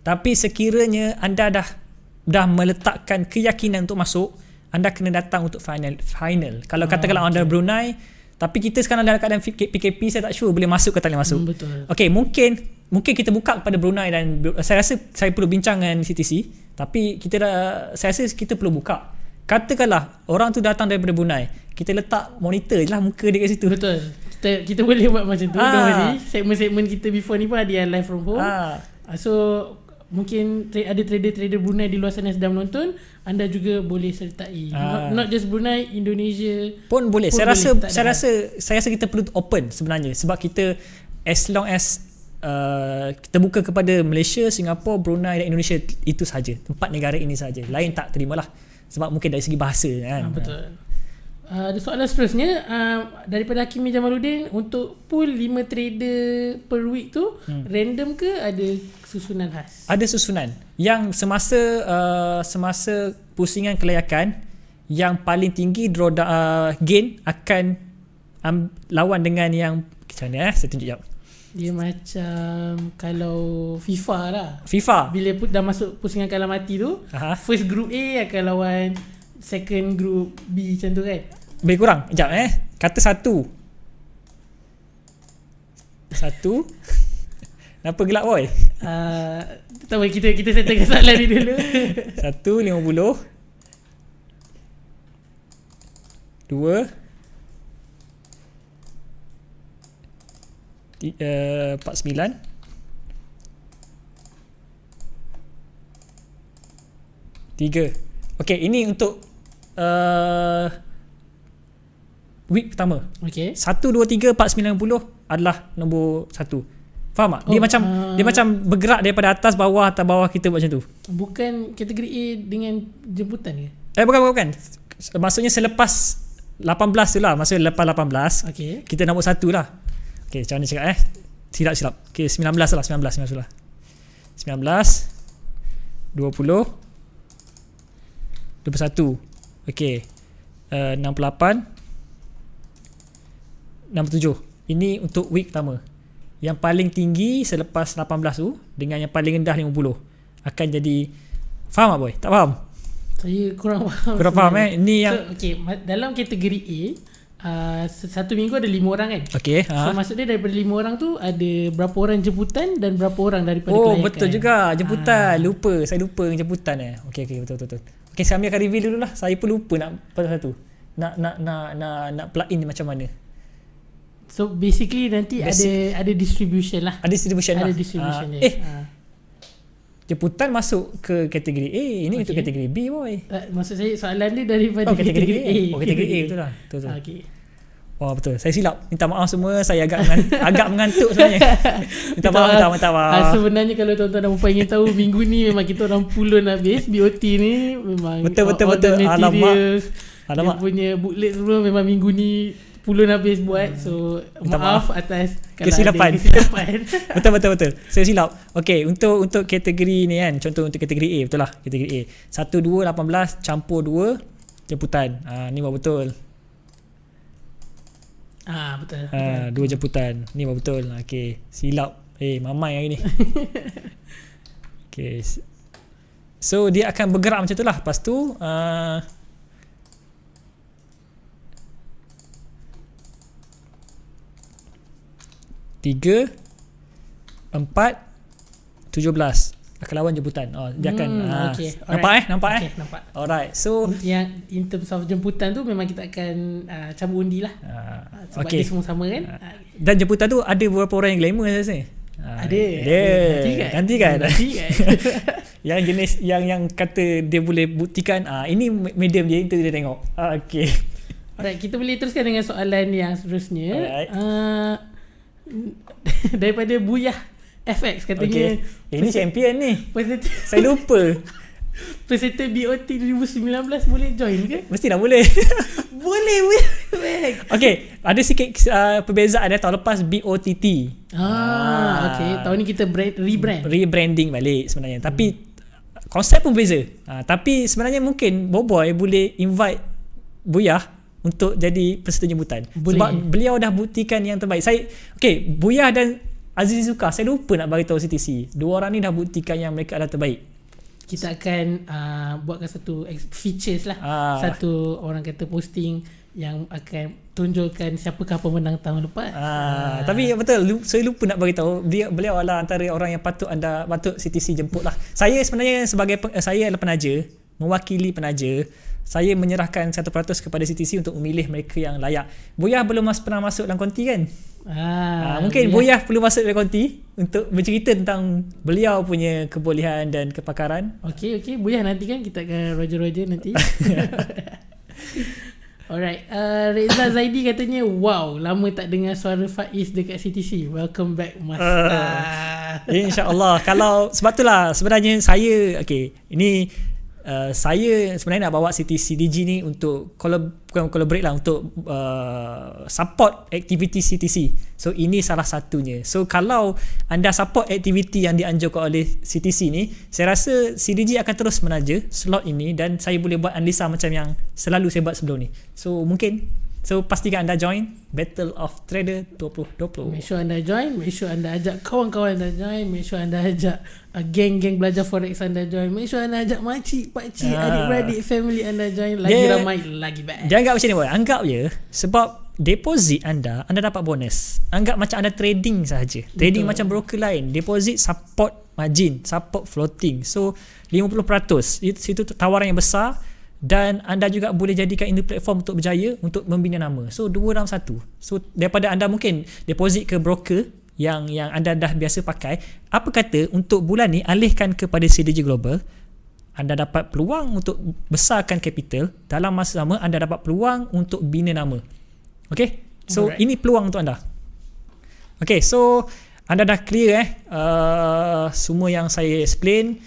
Tapi sekiranya anda dah dah meletakkan keyakinan untuk masuk, anda kena datang untuk final final. Kalau ah, katakanlah okay. anda Brunei, tapi kita sekarang dalam keadaan PKP saya tak sure boleh masuk ke tak boleh masuk. Hmm, betul. Okay mungkin mungkin kita buka kepada Brunei dan saya rasa saya perlu bincang dengan CTC tapi kita dah, saya rasa kita perlu buka. Katakanlah orang tu datang daripada Brunei, kita letak monitor je lah muka dia kat situ. Betul. Kita, kita boleh buat macam tu. Ha. Ah. Segment-segment kita before ni pun ada yang live from home. Ha. So mungkin ada trader-trader Brunei di luar sana sedang menonton anda juga boleh sertai uh, not, not just Brunei Indonesia pun boleh pun saya boleh rasa saya dah. rasa saya rasa kita perlu open sebenarnya sebab kita as long as uh, kita buka kepada Malaysia, Singapura, Brunei dan Indonesia itu saja empat negara ini saja lain tak terimalah sebab mungkin dari segi bahasa kan ha, betul Ah, ada soalan seterusnya uh, daripada Hakim Jamaluddin untuk pool 5 trader per week tu hmm. random ke ada susunan khas? Ada susunan. Yang semasa uh, semasa pusingan kelayakan yang paling tinggi draw uh, gain akan um, lawan dengan yang macam mana eh? Saya tunjuk jawab. Dia macam kalau FIFA lah. FIFA. Bila put, dah masuk pusingan kalah mati tu, Aha. first group A akan lawan second group B macam tu kan lebih kurang jap eh kata satu satu [laughs] kenapa gelap boy uh, ah, tahu kita kita settlekan soalan ni dulu [laughs] satu lima puluh dua tiga, eh, empat sembilan tiga Okay, ini untuk uh, week pertama. Okay. 1 2 3 4 90 adalah nombor 1. Faham tak? Oh, dia macam uh, dia macam bergerak daripada atas bawah atau bawah kita buat macam tu. Bukan kategori A dengan jemputan ke? Eh bukan bukan bukan. Maksudnya selepas 18 tu lah Maksudnya lepas 18 okay. Kita nombor satu lah Okay macam mana cakap eh Silap silap Okay 19 lah 19 19 lah 19 20 21 Okay uh, 68 nombor tujuh. Ini untuk week pertama. Yang paling tinggi selepas 18 tu dengan yang paling rendah 50. Akan jadi, faham tak boy? Tak faham? Saya kurang faham. Kurang faham eh? Ini yang... So, okay, dalam kategori A, Uh, satu minggu ada lima orang kan Okay uh. So ha. maksudnya daripada lima orang tu Ada berapa orang jemputan Dan berapa orang daripada oh, kelayakan Oh betul eh? juga Jemputan uh. Lupa Saya lupa dengan jemputan eh Okay okay betul betul, Okay saya ni akan dulu lah Saya pun lupa nak Pasal satu Nak nak nak nak, nak plug in macam mana So basically nanti Basic. ada ada distribution lah. Ada distribution ada lah. Ada distribution. Uh, eh. Uh. Jemputan masuk ke kategori A. Ini okay. untuk kategori B boy. Uh, maksud saya soalan ni daripada oh, kategori, kategori, A. A. Oh, kategori A. Kategori betul lah. Betul betul. Okey. Oh betul. Saya silap. Minta maaf semua. Saya agak mengantuk, [laughs] agak mengantuk sebenarnya. [laughs] minta maaf, minta maaf, minta maaf. Uh, sebenarnya kalau tuan-tuan dan puan ingin tahu minggu ni memang kita orang pulun habis BOT ni memang betul betul all, all betul. Alamak. Dia punya booklet semua memang minggu ni Pulun habis buat hmm. So maaf, maaf atas Kesilapan, kesilapan. [laughs] [laughs] Betul betul betul Saya silap Okay untuk untuk kategori ni kan Contoh untuk kategori A Betul lah kategori A 1, 2, 18 Campur 2 Jemputan ha, Ni buat betul Ah ha, betul, ha, Dua jemputan Ni buat betul Okay Silap Eh hey, mamai hari ni [laughs] Okay So dia akan bergerak macam tu lah Lepas tu uh, tiga empat tujuh belas akan lawan jemputan oh, dia akan hmm, ah, okay. uh, nampak eh nampak okay, eh nampak alright so yang in terms of jemputan tu memang kita akan uh, cabut undi lah uh, sebab okay. dia semua sama kan uh, dan jemputan tu ada beberapa orang yang glamour saya rasa Ha, ada. Ada. Nanti kan. Nanti kan. kan? [laughs] yang jenis yang yang kata dia boleh buktikan ah ini medium dia itu dia tengok. Ah okey. Alright, kita boleh teruskan dengan soalan yang seterusnya. Alright. uh, [laughs] daripada Buyah FX katanya. Okay. Ini eh, peserta, champion ni. [laughs] saya lupa. peserta BOT 2019 boleh join ke? Mesti dah boleh. [laughs] boleh weh. Okay, ada sikit uh, perbezaan eh tahun lepas BOTT. Ah, ah. okey. Tahun ni kita rebrand. Rebranding balik sebenarnya. Hmm. Tapi konsep pun beza. Uh, tapi sebenarnya mungkin Boboy boleh invite Buyah untuk jadi peserta jemputan Boleh. sebab beliau dah buktikan yang terbaik saya okey Buyah dan Aziz Zuka saya lupa nak bagi tahu CTC dua orang ni dah buktikan yang mereka adalah terbaik kita akan uh, buatkan satu features lah uh. satu orang kata posting yang akan tunjukkan siapakah pemenang tahun lepas. Ah, uh. tapi betul saya lupa nak bagi tahu dia beliau adalah antara orang yang patut anda patut CTC jemput lah. saya sebenarnya sebagai saya adalah penaja mewakili penaja saya menyerahkan 1% kepada CTC untuk memilih mereka yang layak. Boyah belum mas- pernah masuk dalam konti kan? Ah, ah mungkin boleh. Boyah perlu masuk dalam konti untuk bercerita tentang beliau punya kebolehan dan kepakaran. Okey okey Boyah nanti kan kita akan roger-roger nanti. [laughs] Alright, uh, Reza Zaidi katanya, wow, lama tak dengar suara Faiz dekat CTC. Welcome back, Master. Uh, ah. ah. eh, InsyaAllah, kalau sebab itulah sebenarnya saya, okey, ini Uh, saya sebenarnya nak bawa CTC DG ni untuk collab, collaborate lah untuk uh, support aktiviti CTC. So ini salah satunya. So kalau anda support aktiviti yang dianjurkan oleh CTC ni, saya rasa CDG akan terus menaja slot ini dan saya boleh buat analisa macam yang selalu saya buat sebelum ni. So mungkin So pastikan anda join Battle of Trader 2020. Make sure anda join, make sure anda ajak kawan-kawan anda join, make sure anda ajak uh, geng-geng belajar forex anda join, make sure anda ajak makcik, pakcik, uh, adik-beradik, family anda join lagi yeah, ramai lagi best. Dia anggap macam ni boy. Anggap je sebab deposit anda anda dapat bonus. Anggap macam anda trading saja. Trading Betul. macam broker lain. Deposit support margin, support floating. So 50%. Itu tawaran yang besar dan anda juga boleh jadikan ini platform untuk berjaya untuk membina nama. So dua dalam satu. So daripada anda mungkin deposit ke broker yang yang anda dah biasa pakai, apa kata untuk bulan ni alihkan kepada CDG Global? Anda dapat peluang untuk besarkan capital dalam masa sama anda dapat peluang untuk bina nama. Okay? So Alright. ini peluang untuk anda. Okay, so anda dah clear eh uh, semua yang saya explain.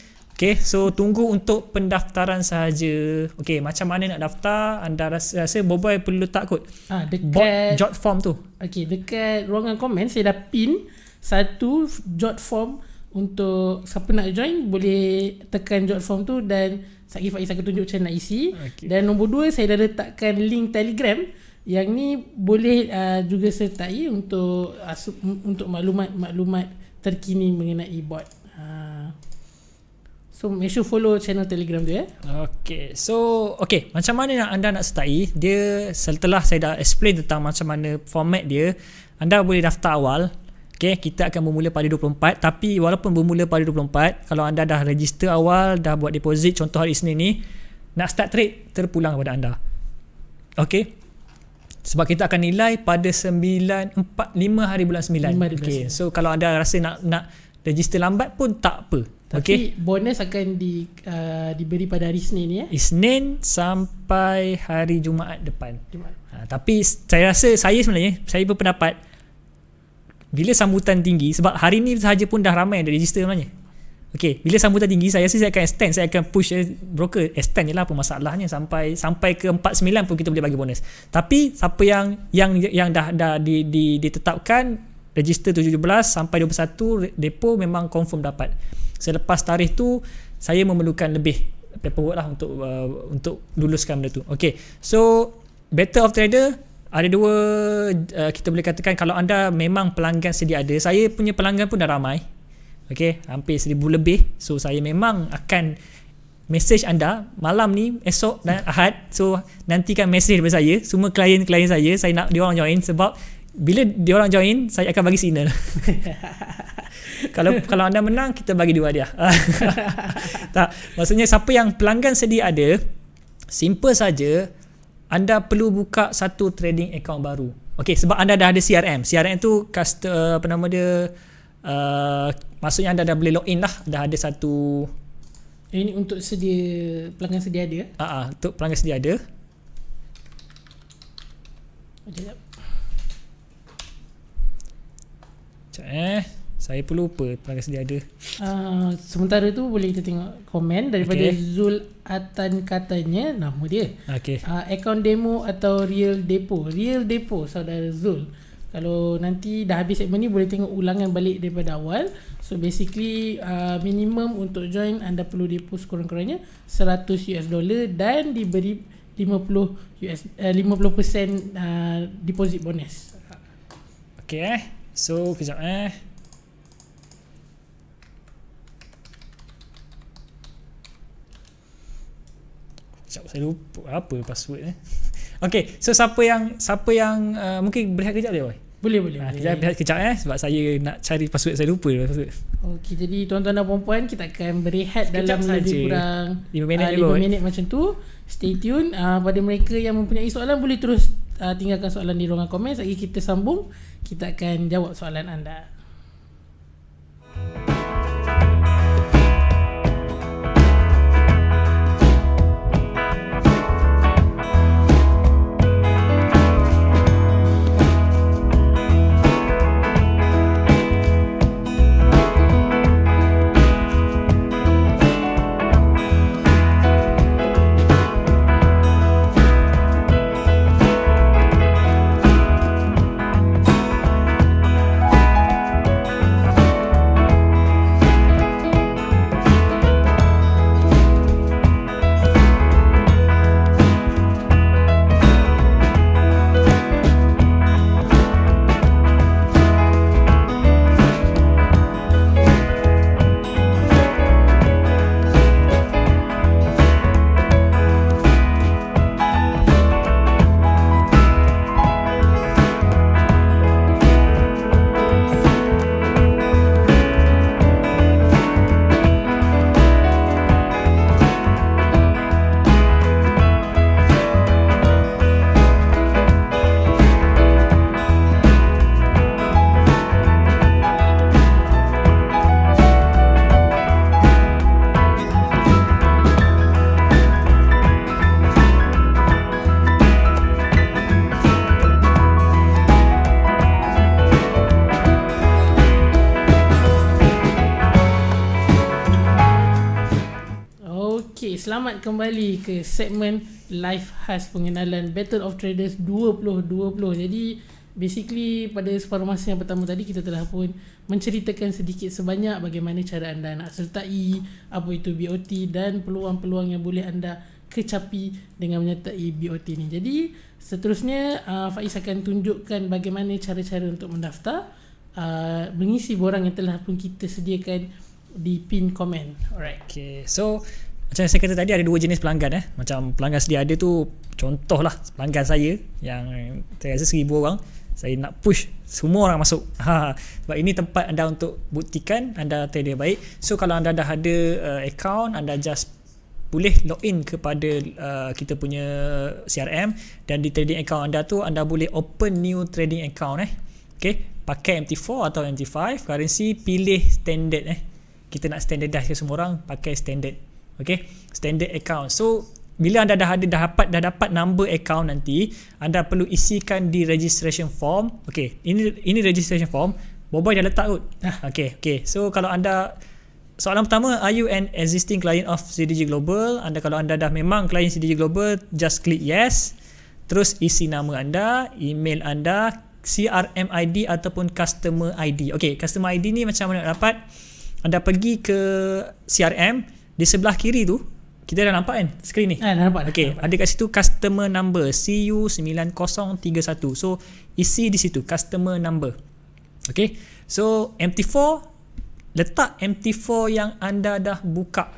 Okay, so tunggu untuk pendaftaran sahaja. Okay, macam mana nak daftar? Anda rasa, rasa Boboi perlu letak kot. Ha, ah, dekat, Bot jot form tu. Okay, dekat ruangan komen saya dah pin satu jot form untuk siapa nak join boleh tekan jot form tu dan Sakif Faiz akan tunjuk macam nak isi. Okay. Dan nombor dua saya dah letakkan link telegram yang ni boleh uh, juga sertai untuk uh, untuk maklumat-maklumat terkini mengenai bot. Ha. So make sure follow channel Telegram dia eh. Okay. So okay, macam mana nak anda nak sertai? Dia setelah saya dah explain tentang macam mana format dia, anda boleh daftar awal. Okay, kita akan bermula pada 24 tapi walaupun bermula pada 24 kalau anda dah register awal dah buat deposit contoh hari Isnin ni nak start trade terpulang kepada anda Okay sebab kita akan nilai pada 9 4 5 hari bulan 9, hari bulan okay. so kalau anda rasa nak nak register lambat pun tak apa tapi okay. bonus akan di, uh, diberi pada hari Isnin ni ya? Isnin sampai hari Jumaat depan. Jumaat. Ha, tapi saya rasa saya sebenarnya, saya berpendapat bila sambutan tinggi, sebab hari ni sahaja pun dah ramai yang dah register sebenarnya. Okay, bila sambutan tinggi, saya rasa saya akan extend, saya akan push eh, broker, extend je lah apa masalahnya sampai sampai ke 49 pun kita boleh bagi bonus. Tapi siapa yang yang yang dah dah ditetapkan register 17 sampai 21 depo memang confirm dapat selepas tarikh tu saya memerlukan lebih paperwork lah untuk uh, untuk luluskan benda tu ok so better of trader ada dua uh, kita boleh katakan kalau anda memang pelanggan sedia ada saya punya pelanggan pun dah ramai ok hampir seribu lebih so saya memang akan message anda malam ni esok dan ahad so nantikan message daripada saya semua klien-klien saya saya nak diorang join sebab bila dia orang join saya akan bagi signal [laughs] kalau kalau anda menang kita bagi dua dia. [laughs] tak maksudnya siapa yang pelanggan sedia ada simple saja anda perlu buka satu trading account baru okey sebab anda dah ada CRM CRM tu custom eh, apa nama dia uh, maksudnya anda dah boleh login lah dah ada satu ini untuk sedia pelanggan sedia ada ah uh-uh, untuk pelanggan sedia ada Sekejap eh. Saya pun lupa pelanggan sedia ada. Uh, sementara tu boleh kita tengok komen daripada okay. Zul Atan katanya nama dia. Okay. Uh, ah, account demo atau real depo. Real depo saudara Zul. Kalau nanti dah habis segmen ni boleh tengok ulangan balik daripada awal. So basically uh, minimum untuk join anda perlu depo sekurang-kurangnya 100 US dollar dan diberi 50 US uh, 50% uh, deposit bonus. Okay eh. So kejap eh. Sekejap saya lupa apa password eh. [laughs] Okay so siapa yang siapa yang uh, mungkin berehat kejap dia boy. Boleh boleh. Ha, kejap, boleh. kejap eh sebab saya nak cari password saya lupa password. Okey jadi tuan-tuan dan puan-puan kita akan berehat sekejap dalam sahaja. lebih kurang 5 minit uh, ah, 5 minit macam tu. Stay tune uh, pada mereka yang mempunyai soalan boleh terus Ah, tinggalkan soalan di ruangan komen. Lagi kita sambung, kita akan jawab soalan anda. selamat kembali ke segmen live Has Pengenalan Battle of Traders 2020. Jadi basically pada separuh masa yang pertama tadi kita telah pun menceritakan sedikit sebanyak bagaimana cara anda nak sertai apa itu BOT dan peluang-peluang yang boleh anda kecapi dengan menyertai BOT ni. Jadi seterusnya uh, Faiz akan tunjukkan bagaimana cara-cara untuk mendaftar uh, mengisi borang yang telah pun kita sediakan di pin komen. Alright. Okay. So macam saya kata tadi ada dua jenis pelanggan eh. Macam pelanggan sedia ada tu contohlah pelanggan saya yang saya rasa seribu orang saya nak push semua orang masuk. [laughs] Ha, ha, sebab ini tempat anda untuk buktikan anda trader baik. So kalau anda dah ada uh, account anda just boleh login kepada uh, kita punya CRM dan di trading account anda tu anda boleh open new trading account eh. Okay, pakai MT4 atau MT5, currency pilih standard eh. Kita nak standardize ke semua orang pakai standard okay standard account so bila anda dah ada dah dapat dah dapat number account nanti anda perlu isikan di registration form okay ini ini registration form Boboi dah letak kot ah. okay okay so kalau anda soalan pertama are you an existing client of CDG Global anda kalau anda dah memang client CDG Global just click yes terus isi nama anda email anda CRM ID ataupun customer ID okay customer ID ni macam mana nak dapat anda pergi ke CRM, di sebelah kiri tu kita dah nampak kan skrin ni? Ha, dah nampak. ada kat situ customer number CU9031. So isi di situ customer number. Okay. So MT4 letak MT4 yang anda dah buka.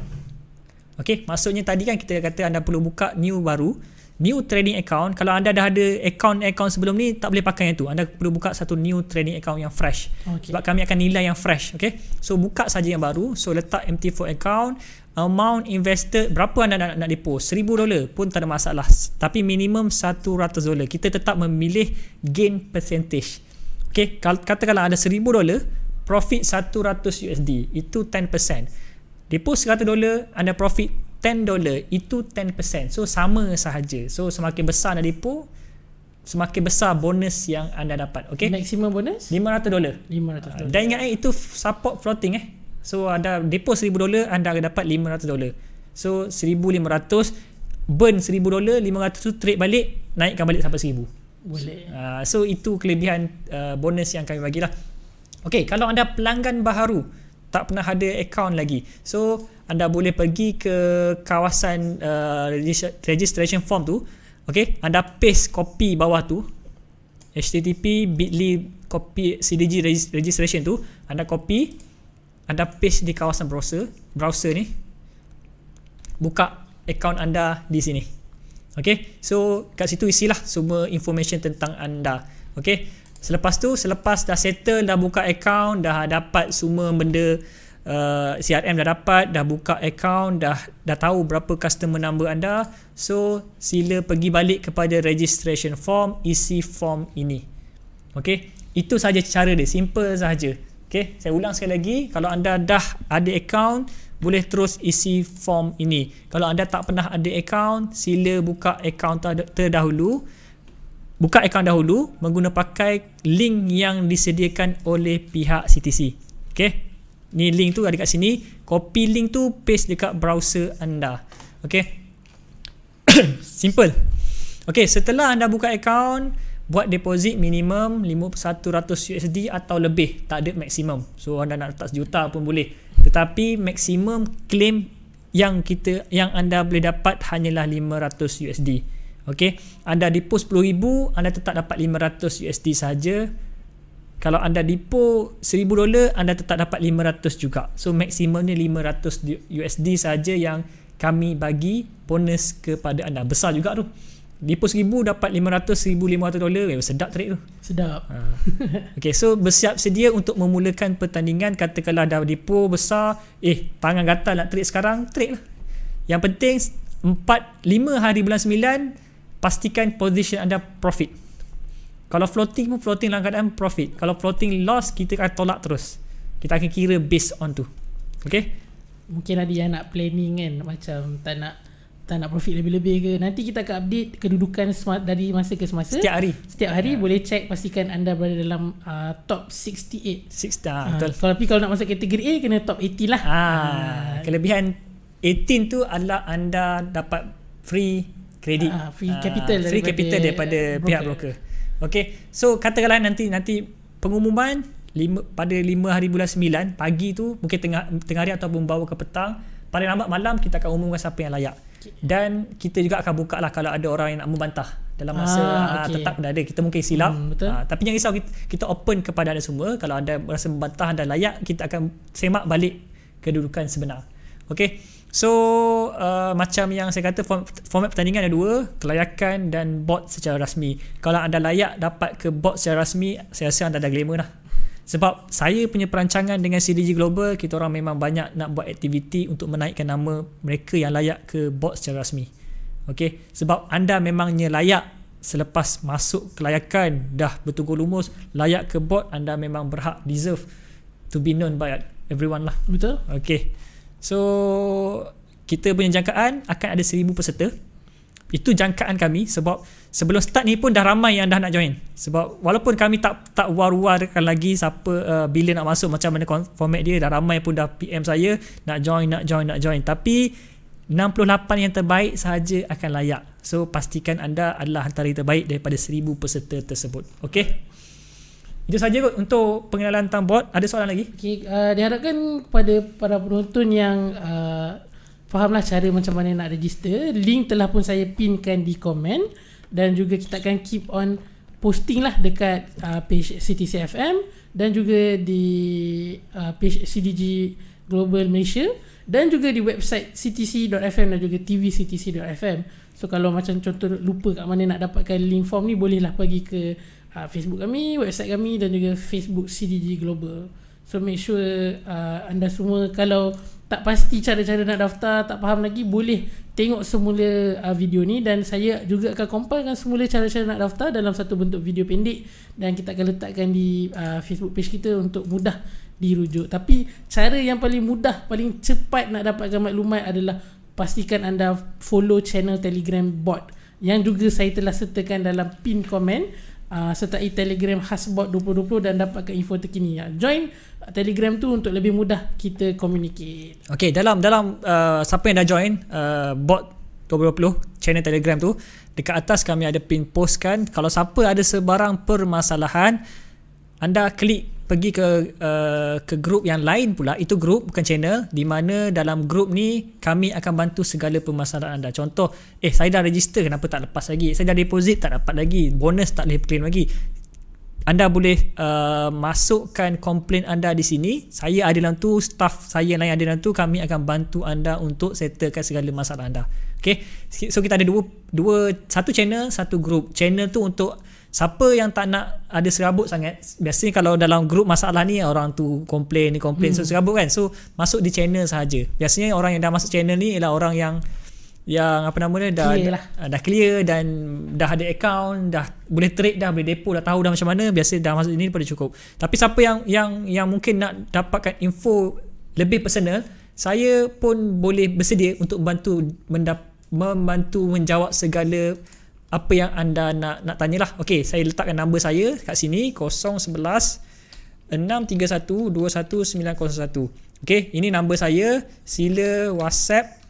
Okay. maksudnya tadi kan kita kata anda perlu buka new baru, new trading account. Kalau anda dah ada account account sebelum ni tak boleh pakai yang tu. Anda perlu buka satu new trading account yang fresh. Okay. Sebab kami akan nilai yang fresh, Okay. So buka saja yang baru. So letak MT4 account, amount invested berapa anda nak, nak, nak depo 1000 dolar pun tak ada masalah tapi minimum 100 dolar kita tetap memilih gain percentage okey katakanlah ada 1000 dolar profit 100 USD itu 10% depo 100 dolar anda profit 10 dolar itu 10% so sama sahaja so semakin besar anda depo semakin besar bonus yang anda dapat okey maximum bonus 500 dolar 500 dolar dan ingat eh itu support floating eh So anda deposit seribu dolar anda akan dapat lima ratus dolar. So seribu lima ratus burn 1000 dolar ratus tu trade balik naikkan balik sampai seribu. Boleh. Uh, so itu kelebihan uh, bonus yang kami bagilah. Okay kalau anda pelanggan baharu tak pernah ada account lagi. So anda boleh pergi ke kawasan uh, ah, registr- registration form tu. Okay anda paste copy bawah tu http bit.ly copy cdg registration tu anda copy anda paste di kawasan browser browser ni buka account anda di sini ok so kat situ isilah semua information tentang anda ok selepas tu selepas dah settle dah buka account dah dapat semua benda Uh, CRM dah dapat, dah buka account, dah dah tahu berapa customer number anda. So, sila pergi balik kepada registration form, isi e form ini. Okay, itu saja cara dia, simple sahaja. Okay, saya ulang sekali lagi, kalau anda dah ada account, boleh terus isi form ini. Kalau anda tak pernah ada account, sila buka account ter- terdahulu. Buka account dahulu menggunakan pakai link yang disediakan oleh pihak CTC. Okay, Ni link tu ada kat sini. Copy link tu paste dekat browser anda. Okay, [coughs] Simple. Okay, setelah anda buka account, buat deposit minimum 100 USD atau lebih tak ada maksimum so anda nak letak sejuta pun boleh tetapi maksimum claim yang kita yang anda boleh dapat hanyalah 500 USD Okey, anda depo 10000 anda tetap dapat 500 USD saja. Kalau anda depo 1000 dolar anda tetap dapat 500 juga. So maksimumnya 500 USD saja yang kami bagi bonus kepada anda. Besar juga tu. Di post ribu dapat lima ratus 500 1500 dolar eh, Sedap trade tu Sedap ha. [laughs] Okay so bersiap sedia untuk memulakan pertandingan Katakanlah dah di besar Eh tangan gatal nak trade sekarang Trade lah Yang penting empat lima hari bulan sembilan Pastikan position anda profit Kalau floating pun floating dalam keadaan profit Kalau floating loss kita akan tolak terus Kita akan kira based on tu Okay Mungkin ada yang nak planning kan Macam tak nak tak nak profit lebih-lebih ke nanti kita akan update kedudukan smart dari masa ke semasa setiap hari setiap hari ya. boleh check pastikan anda berada dalam uh, top 68 six star uh, ah, betul so, tapi kalau nak masuk kategori A kena top 80 lah ha, uh, kelebihan 18 tu adalah anda dapat free kredit uh, ah, free capital uh, free daripada capital daripada broker. pihak broker Okay, so katakanlah nanti nanti pengumuman lima, pada 5 hari bulan 9 pagi tu mungkin tengah tengah hari atau membawa ke petang paling lambat malam kita akan umumkan siapa yang layak dan kita juga akan buka lah kalau ada orang yang nak membantah dalam masa ah, ah okay. uh, tetap dah ada kita mungkin silap hmm, betul. Uh, tapi jangan risau kita, kita open kepada anda semua kalau anda rasa membantah dan layak kita akan semak balik kedudukan sebenar Okay so uh, macam yang saya kata form, format pertandingan ada dua kelayakan dan bot secara rasmi kalau anda layak dapat ke bot secara rasmi saya rasa anda dah glamour lah sebab saya punya perancangan dengan CDG Global kita orang memang banyak nak buat aktiviti untuk menaikkan nama mereka yang layak ke board secara rasmi okay? sebab anda memangnya layak selepas masuk kelayakan dah bertukar lumus layak ke board anda memang berhak deserve to be known by everyone lah betul okay. so kita punya jangkaan akan ada seribu peserta itu jangkaan kami sebab sebelum start ni pun dah ramai yang dah nak join. Sebab walaupun kami tak tak war-warkan lagi siapa uh, bila nak masuk macam mana format dia dah ramai pun dah PM saya nak join nak join nak join tapi 68 yang terbaik sahaja akan layak. So pastikan anda adalah antara yang terbaik daripada 1000 peserta tersebut. Okey. Itu saja kot untuk pengenalan tentang bot. Ada soalan lagi? Okey, uh, diharapkan kepada para penonton yang uh, fahamlah cara macam mana nak register. Link telah pun saya pinkan di komen dan juga kita akan keep on posting lah dekat uh, page CTCFM dan juga di uh, page CDG Global Malaysia dan juga di website ctc.fm dan juga TV tvctc.fm. So kalau macam contoh lupa kat mana nak dapatkan link form ni bolehlah pergi ke uh, Facebook kami, website kami dan juga Facebook CDG Global. So make sure uh, anda semua kalau tak pasti cara-cara nak daftar, tak faham lagi, boleh tengok semula uh, video ni dan saya juga akan compilekan semula cara-cara nak daftar dalam satu bentuk video pendek dan kita akan letakkan di uh, Facebook page kita untuk mudah dirujuk. Tapi cara yang paling mudah, paling cepat nak dapatkan maklumat adalah pastikan anda follow channel Telegram bot yang juga saya telah sertakan dalam pin komen uh, ah, sertai e telegram khasbot 2020 dan dapatkan info terkini ya. join telegram tu untuk lebih mudah kita communicate Okay, dalam dalam uh, siapa yang dah join uh, bot 2020 channel telegram tu dekat atas kami ada pin postkan kalau siapa ada sebarang permasalahan anda klik pergi ke uh, ke grup yang lain pula itu grup bukan channel di mana dalam grup ni kami akan bantu segala permasalahan anda contoh eh saya dah register kenapa tak lepas lagi saya dah deposit tak dapat lagi bonus tak boleh claim lagi anda boleh uh, masukkan komplain anda di sini saya ada dalam tu staff saya yang lain ada dalam tu kami akan bantu anda untuk settlekan segala masalah anda okey so kita ada dua dua satu channel satu grup channel tu untuk Siapa yang tak nak ada serabut sangat Biasanya kalau dalam grup masalah ni Orang tu komplain ni komplain hmm. So serabut kan So masuk di channel saja. Biasanya orang yang dah masuk channel ni Ialah orang yang Yang apa namanya Dah clear, lah. dah, dah clear Dan dah ada account Dah boleh trade dah Boleh depo dah tahu dah macam mana biasa dah masuk ini pada cukup Tapi siapa yang Yang yang mungkin nak dapatkan info Lebih personal Saya pun boleh bersedia Untuk membantu mendap- Membantu menjawab segala apa yang anda nak nak tanyalah. Okey, saya letakkan nombor saya kat sini 011 6312191. Okey, ini nombor saya. Sila WhatsApp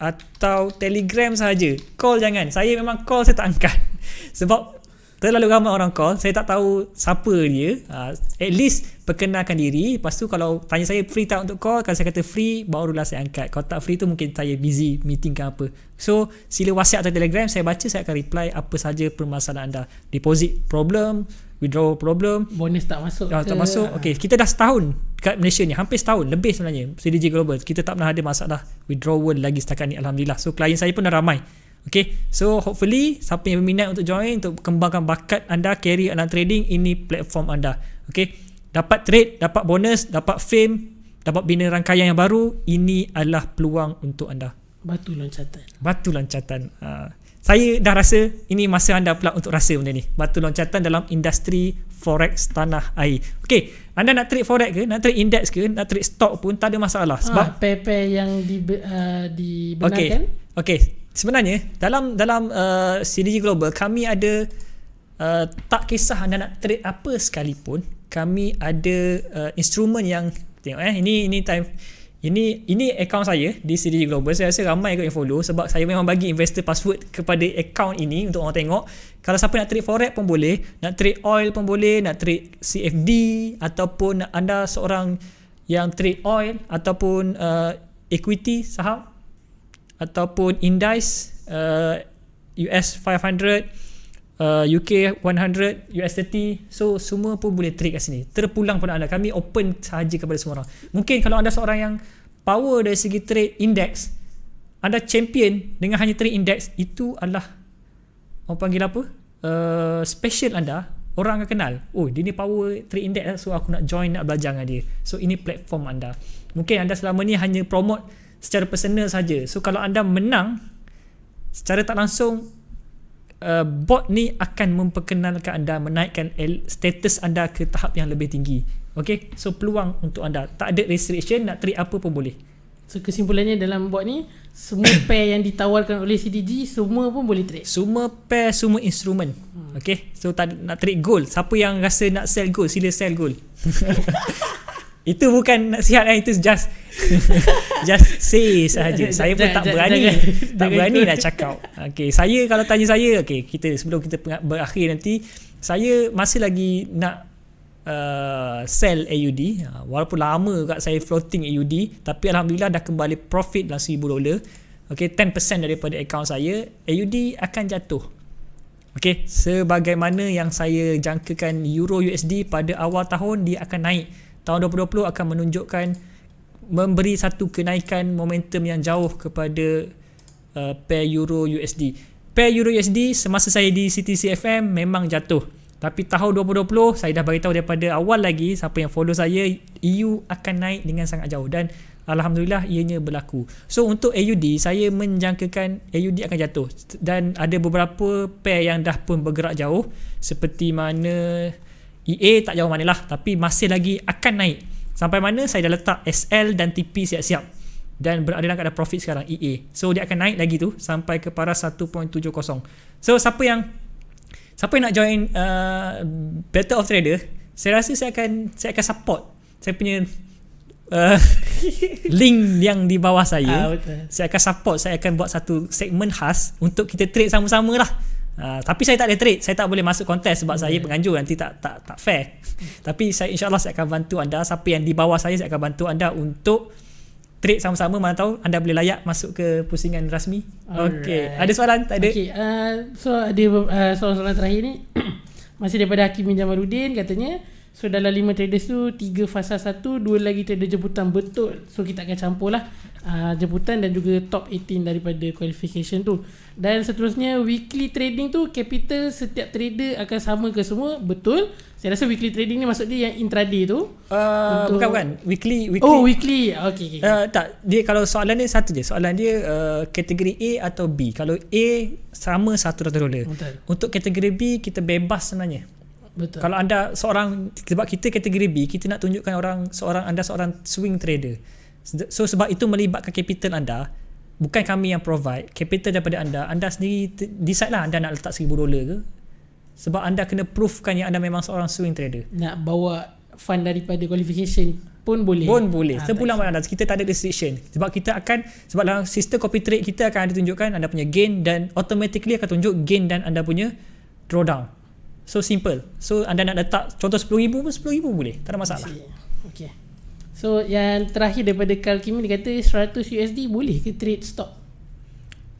atau Telegram saja. Call jangan. Saya memang call saya tak angkat. [laughs] Sebab terlalu ramai orang call saya tak tahu siapa dia uh, ah, at least perkenalkan diri lepas tu kalau tanya saya free tak untuk call kalau saya kata free barulah saya angkat kalau tak free tu mungkin saya busy meeting ke apa so sila whatsapp atau telegram saya baca saya akan reply apa saja permasalahan anda deposit problem withdraw problem bonus tak masuk ah, ke? tak masuk ah. Okay, kita dah setahun kat Malaysia ni hampir setahun lebih sebenarnya CDG Global kita tak pernah ada masalah withdrawal lagi setakat ni Alhamdulillah so klien saya pun dah ramai Okay, so hopefully siapa yang berminat untuk join untuk kembangkan bakat anda carry anak trading ini platform anda. Okay, dapat trade, dapat bonus, dapat fame, dapat bina rangkaian yang baru ini adalah peluang untuk anda. Batu loncatan. Batu loncatan. Uh, saya dah rasa ini masa anda pula untuk rasa benda ni. Batu loncatan dalam industri forex tanah air. Okey, anda nak trade forex ke, nak trade index ke, nak trade stock pun tak ada masalah sebab ah, pepe yang di uh, ah, dibenarkan. Okey. Okey, sebenarnya dalam dalam uh, CDG Global kami ada uh, tak kisah anda nak trade apa sekalipun kami ada uh, instrumen yang tengok eh ini ini time ini ini account saya di CDG Global saya rasa ramai yang follow sebab saya memang bagi investor password kepada account ini untuk orang tengok kalau siapa nak trade forex pun boleh nak trade oil pun boleh nak trade CFD ataupun anda seorang yang trade oil ataupun uh, equity saham ataupun indice uh, US 500 uh, UK 100 US 30 so semua pun boleh trade kat sini terpulang pada anda kami open sahaja kepada semua orang mungkin kalau anda seorang yang power dari segi trade index anda champion dengan hanya trade index itu adalah orang panggil apa uh, special anda orang akan kenal oh dia ni power trade index so aku nak join nak belajar dengan dia so ini platform anda mungkin anda selama ni hanya promote secara personal saja. So kalau anda menang secara tak langsung uh, bot ni akan memperkenalkan anda menaikkan status anda ke tahap yang lebih tinggi. Okay, so peluang untuk anda tak ada restriction nak trade apa pun boleh. So kesimpulannya dalam bot ni semua [coughs] pair yang ditawarkan oleh CDG semua pun boleh trade. Semua pair, semua instrumen. Hmm. Okay, so tak nak trade gold. Siapa yang rasa nak sell gold, sila sell gold. [laughs] Itu bukan nasihat lah Itu just [laughs] Just say sahaja [laughs] Saya pun tak berani [laughs] Tak berani nak cakap Okay Saya kalau tanya saya Okay kita Sebelum kita berakhir nanti Saya masih lagi Nak uh, Sell AUD ha, Walaupun lama kat Saya floating AUD Tapi Alhamdulillah Dah kembali profit Dalam RM1,000 Okay 10% daripada account saya AUD akan jatuh Okay Sebagaimana yang saya Jangkakan Euro USD Pada awal tahun Dia akan naik tahun 2020 akan menunjukkan memberi satu kenaikan momentum yang jauh kepada uh, pair euro USD. Pair euro USD semasa saya di CTCFM memang jatuh. Tapi tahun 2020 saya dah beritahu daripada awal lagi siapa yang follow saya EU akan naik dengan sangat jauh dan Alhamdulillah ianya berlaku. So untuk AUD saya menjangkakan AUD akan jatuh dan ada beberapa pair yang dah pun bergerak jauh seperti mana EA tak jauh mana lah tapi masih lagi akan naik sampai mana saya dah letak SL dan TP siap-siap dan berada dalam keadaan profit sekarang EA so dia akan naik lagi tu sampai ke paras 1.70 so siapa yang siapa yang nak join uh, Battle of Trader saya rasa saya akan saya akan support saya punya Uh, [laughs] link yang di bawah saya uh, Saya akan support Saya akan buat satu segmen khas Untuk kita trade sama-sama lah Ah, tapi saya tak boleh trade saya tak boleh masuk kontes sebab yeah. saya hmm. penganjur nanti tak tak tak fair hmm. tapi saya insyaallah saya akan bantu anda siapa yang di bawah saya saya akan bantu anda untuk trade sama-sama mana tahu anda boleh layak masuk ke pusingan rasmi okey ada soalan tak ada okey uh, so ada uh, ah, soalan-soalan terakhir ni [coughs] masih daripada Hakim bin Jamaluddin katanya So dalam 5 traders tu 3 fasa 1 2 lagi trader jemputan betul So kita akan campur lah uh, jemputan dan juga top 18 daripada qualification tu. Dan seterusnya weekly trading tu capital setiap trader akan sama ke semua? Betul. Saya rasa weekly trading ni maksud dia yang intraday tu. Uh, bukan bukan. Weekly weekly. Oh, weekly. Okey Okay. Uh, tak, dia kalau soalan dia satu je. Soalan dia uh, kategori A atau B. Kalau A sama satu ratus dolar. Untuk kategori B kita bebas sebenarnya. Betul. Kalau anda seorang sebab kita kategori B, kita nak tunjukkan orang seorang anda seorang swing trader. So sebab itu melibatkan capital anda Bukan kami yang provide Capital daripada anda Anda sendiri decide lah anda nak letak seribu dolar ke Sebab anda kena proofkan yang anda memang seorang swing trader Nak bawa fund daripada qualification pun boleh Pun boleh ha, Sebulan malam anda Kita tak ada restriction Sebab kita akan Sebab dalam sistem copy trade kita akan ada tunjukkan Anda punya gain dan automatically akan tunjuk gain dan anda punya drawdown So simple So anda nak letak contoh RM10,000 pun RM10,000 boleh Tak ada masalah Okay So yang terakhir daripada Kalkimi dia kata 100 USD boleh ke trade stock?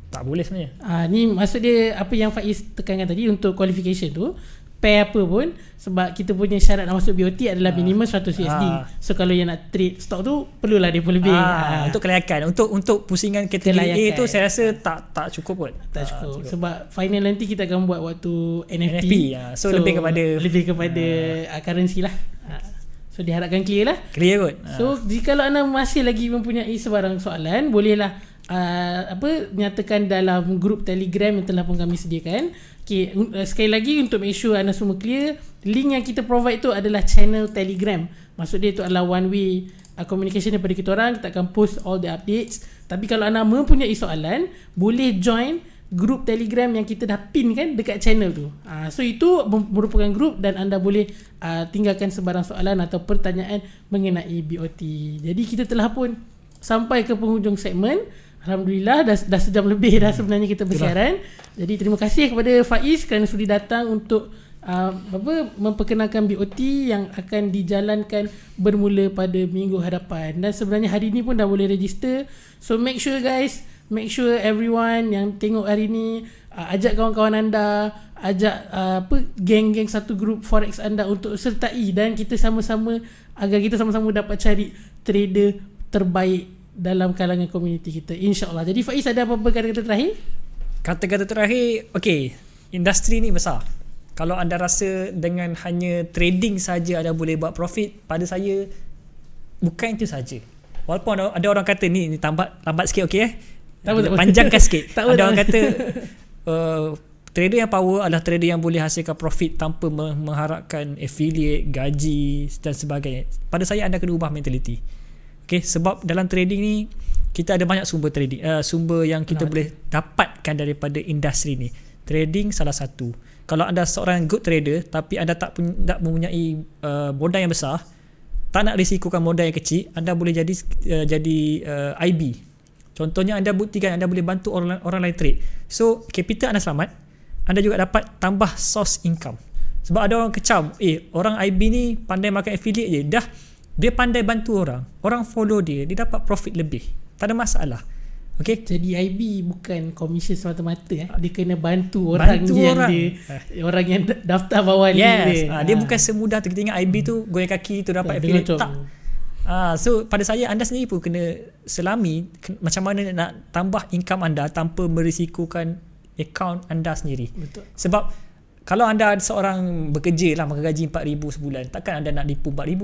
Tak boleh sebenarnya. Ah ni maksud dia apa yang Faiz tekankan tadi untuk qualification tu pair apa pun sebab kita punya syarat nak masuk BOT adalah ah. minimum 100 USD. Aa. So kalau yang nak trade stock tu perlulah dia lebih. Ah aa. Ah. untuk kelayakan untuk untuk pusingan kita kelayakan. A tu saya rasa tak tak cukup pun. Tak ah, cukup. cukup. Sebab final nanti kita akan buat waktu NFT. NFT so, so lebih kepada lebih kepada aa. currency lah. So diharapkan clear lah Clear kot So uh. Ah. jika anda masih lagi mempunyai sebarang soalan Bolehlah uh, apa nyatakan dalam grup telegram yang telah pun kami sediakan okay, uh, eh, Sekali lagi untuk make sure anda semua clear Link yang kita provide tu adalah channel telegram Maksud dia tu adalah one way uh, communication daripada kita orang Kita akan post all the updates Tapi kalau anda mempunyai soalan Boleh join grup telegram yang kita dah pin kan dekat channel tu. Uh, so itu merupakan grup dan anda boleh uh, tinggalkan sebarang soalan atau pertanyaan mengenai BOT. Jadi kita telah pun sampai ke penghujung segmen. Alhamdulillah dah, dah sejam lebih dah sebenarnya kita bersiaran. Jadi terima kasih kepada Faiz kerana sudi datang untuk uh, apa memperkenalkan BOT yang akan dijalankan bermula pada minggu hadapan. Dan sebenarnya hari ini pun dah boleh register. So make sure guys make sure everyone yang tengok hari ni uh, ajak kawan-kawan anda ajak uh, apa geng-geng satu grup forex anda untuk sertai dan kita sama-sama agar kita sama-sama dapat cari trader terbaik dalam kalangan community kita insyaallah jadi Faiz ada apa-apa kata-kata terakhir kata-kata terakhir okay, industri ni besar kalau anda rasa dengan hanya trading saja anda boleh buat profit pada saya bukan itu saja walaupun ada orang kata ni ni tambah lambat sikit okey eh Tahu tak panjangkan sikit. [laughs] Tahu Ada orang kata [laughs] uh, trader yang power adalah trader yang boleh hasilkan profit tanpa mengharapkan affiliate, gaji dan sebagainya. Pada saya anda kena ubah mentaliti. Okay, sebab dalam trading ni kita ada banyak sumber trading uh, sumber yang kita nah, boleh ada. dapatkan daripada industri ni. Trading salah satu. Kalau anda seorang good trader tapi anda tak punya tak mempunyai uh, modal yang besar, tak nak risikokan modal yang kecil, anda boleh jadi uh, jadi uh, IB Contohnya anda buktikan anda boleh bantu orang, orang lain trade. So capital anda selamat, anda juga dapat tambah source income. Sebab ada orang kecam, eh orang IB ni pandai makan affiliate je. Dah dia pandai bantu orang. Orang follow dia, dia dapat profit lebih. Tak ada masalah. Okay. Jadi IB bukan komisen semata-mata eh. Dia kena bantu orang bantu yang orang. dia orang yang daftar bawah yes. dia. Ha, dia ah. bukan semudah tu kita ingat IB tu goyang kaki tu dapat affiliate tak. Ah, so pada saya anda sendiri pun kena selami ke, macam mana nak tambah income anda tanpa merisikokan account anda sendiri. Betul. Sebab kalau anda ada seorang bekerja lah maka gaji RM4,000 sebulan takkan anda nak dipu RM4,000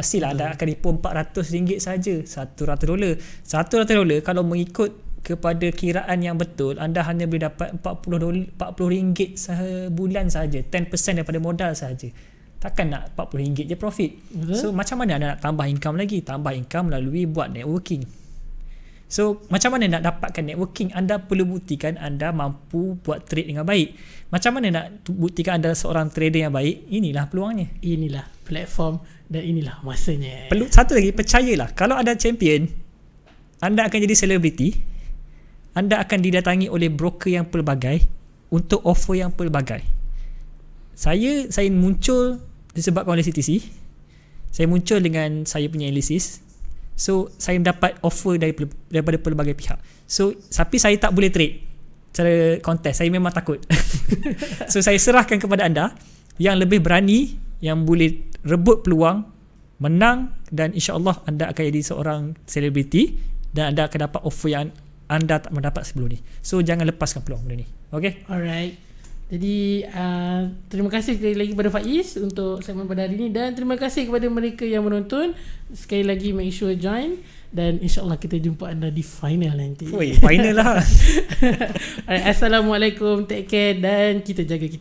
mestilah hmm. anda akan dipu RM400 saja RM100 RM100 kalau mengikut kepada kiraan yang betul anda hanya boleh dapat RM40 sebulan saja 10% daripada modal saja takkan nak RM40 je profit so macam mana anda nak tambah income lagi tambah income melalui buat networking so macam mana nak dapatkan networking anda perlu buktikan anda mampu buat trade dengan baik macam mana nak buktikan anda seorang trader yang baik inilah peluangnya inilah platform dan inilah masanya perlu satu lagi percayalah kalau anda champion anda akan jadi selebriti anda akan didatangi oleh broker yang pelbagai untuk offer yang pelbagai saya saya muncul disebabkan oleh CTC saya muncul dengan saya punya analisis so saya mendapat offer daripada, daripada pelbagai pihak so tapi saya tak boleh trade cara kontes saya memang takut [laughs] so saya serahkan kepada anda yang lebih berani yang boleh rebut peluang menang dan insyaallah anda akan jadi seorang selebriti dan anda akan dapat offer yang anda tak mendapat sebelum ni so jangan lepaskan peluang benda ni okey alright jadi uh, terima kasih sekali lagi kepada Faiz untuk segmen pada hari ini dan terima kasih kepada mereka yang menonton. Sekali lagi make sure join dan insyaallah kita jumpa anda di final nanti. Oi, final lah. [laughs] Assalamualaikum, take care dan kita jaga kita.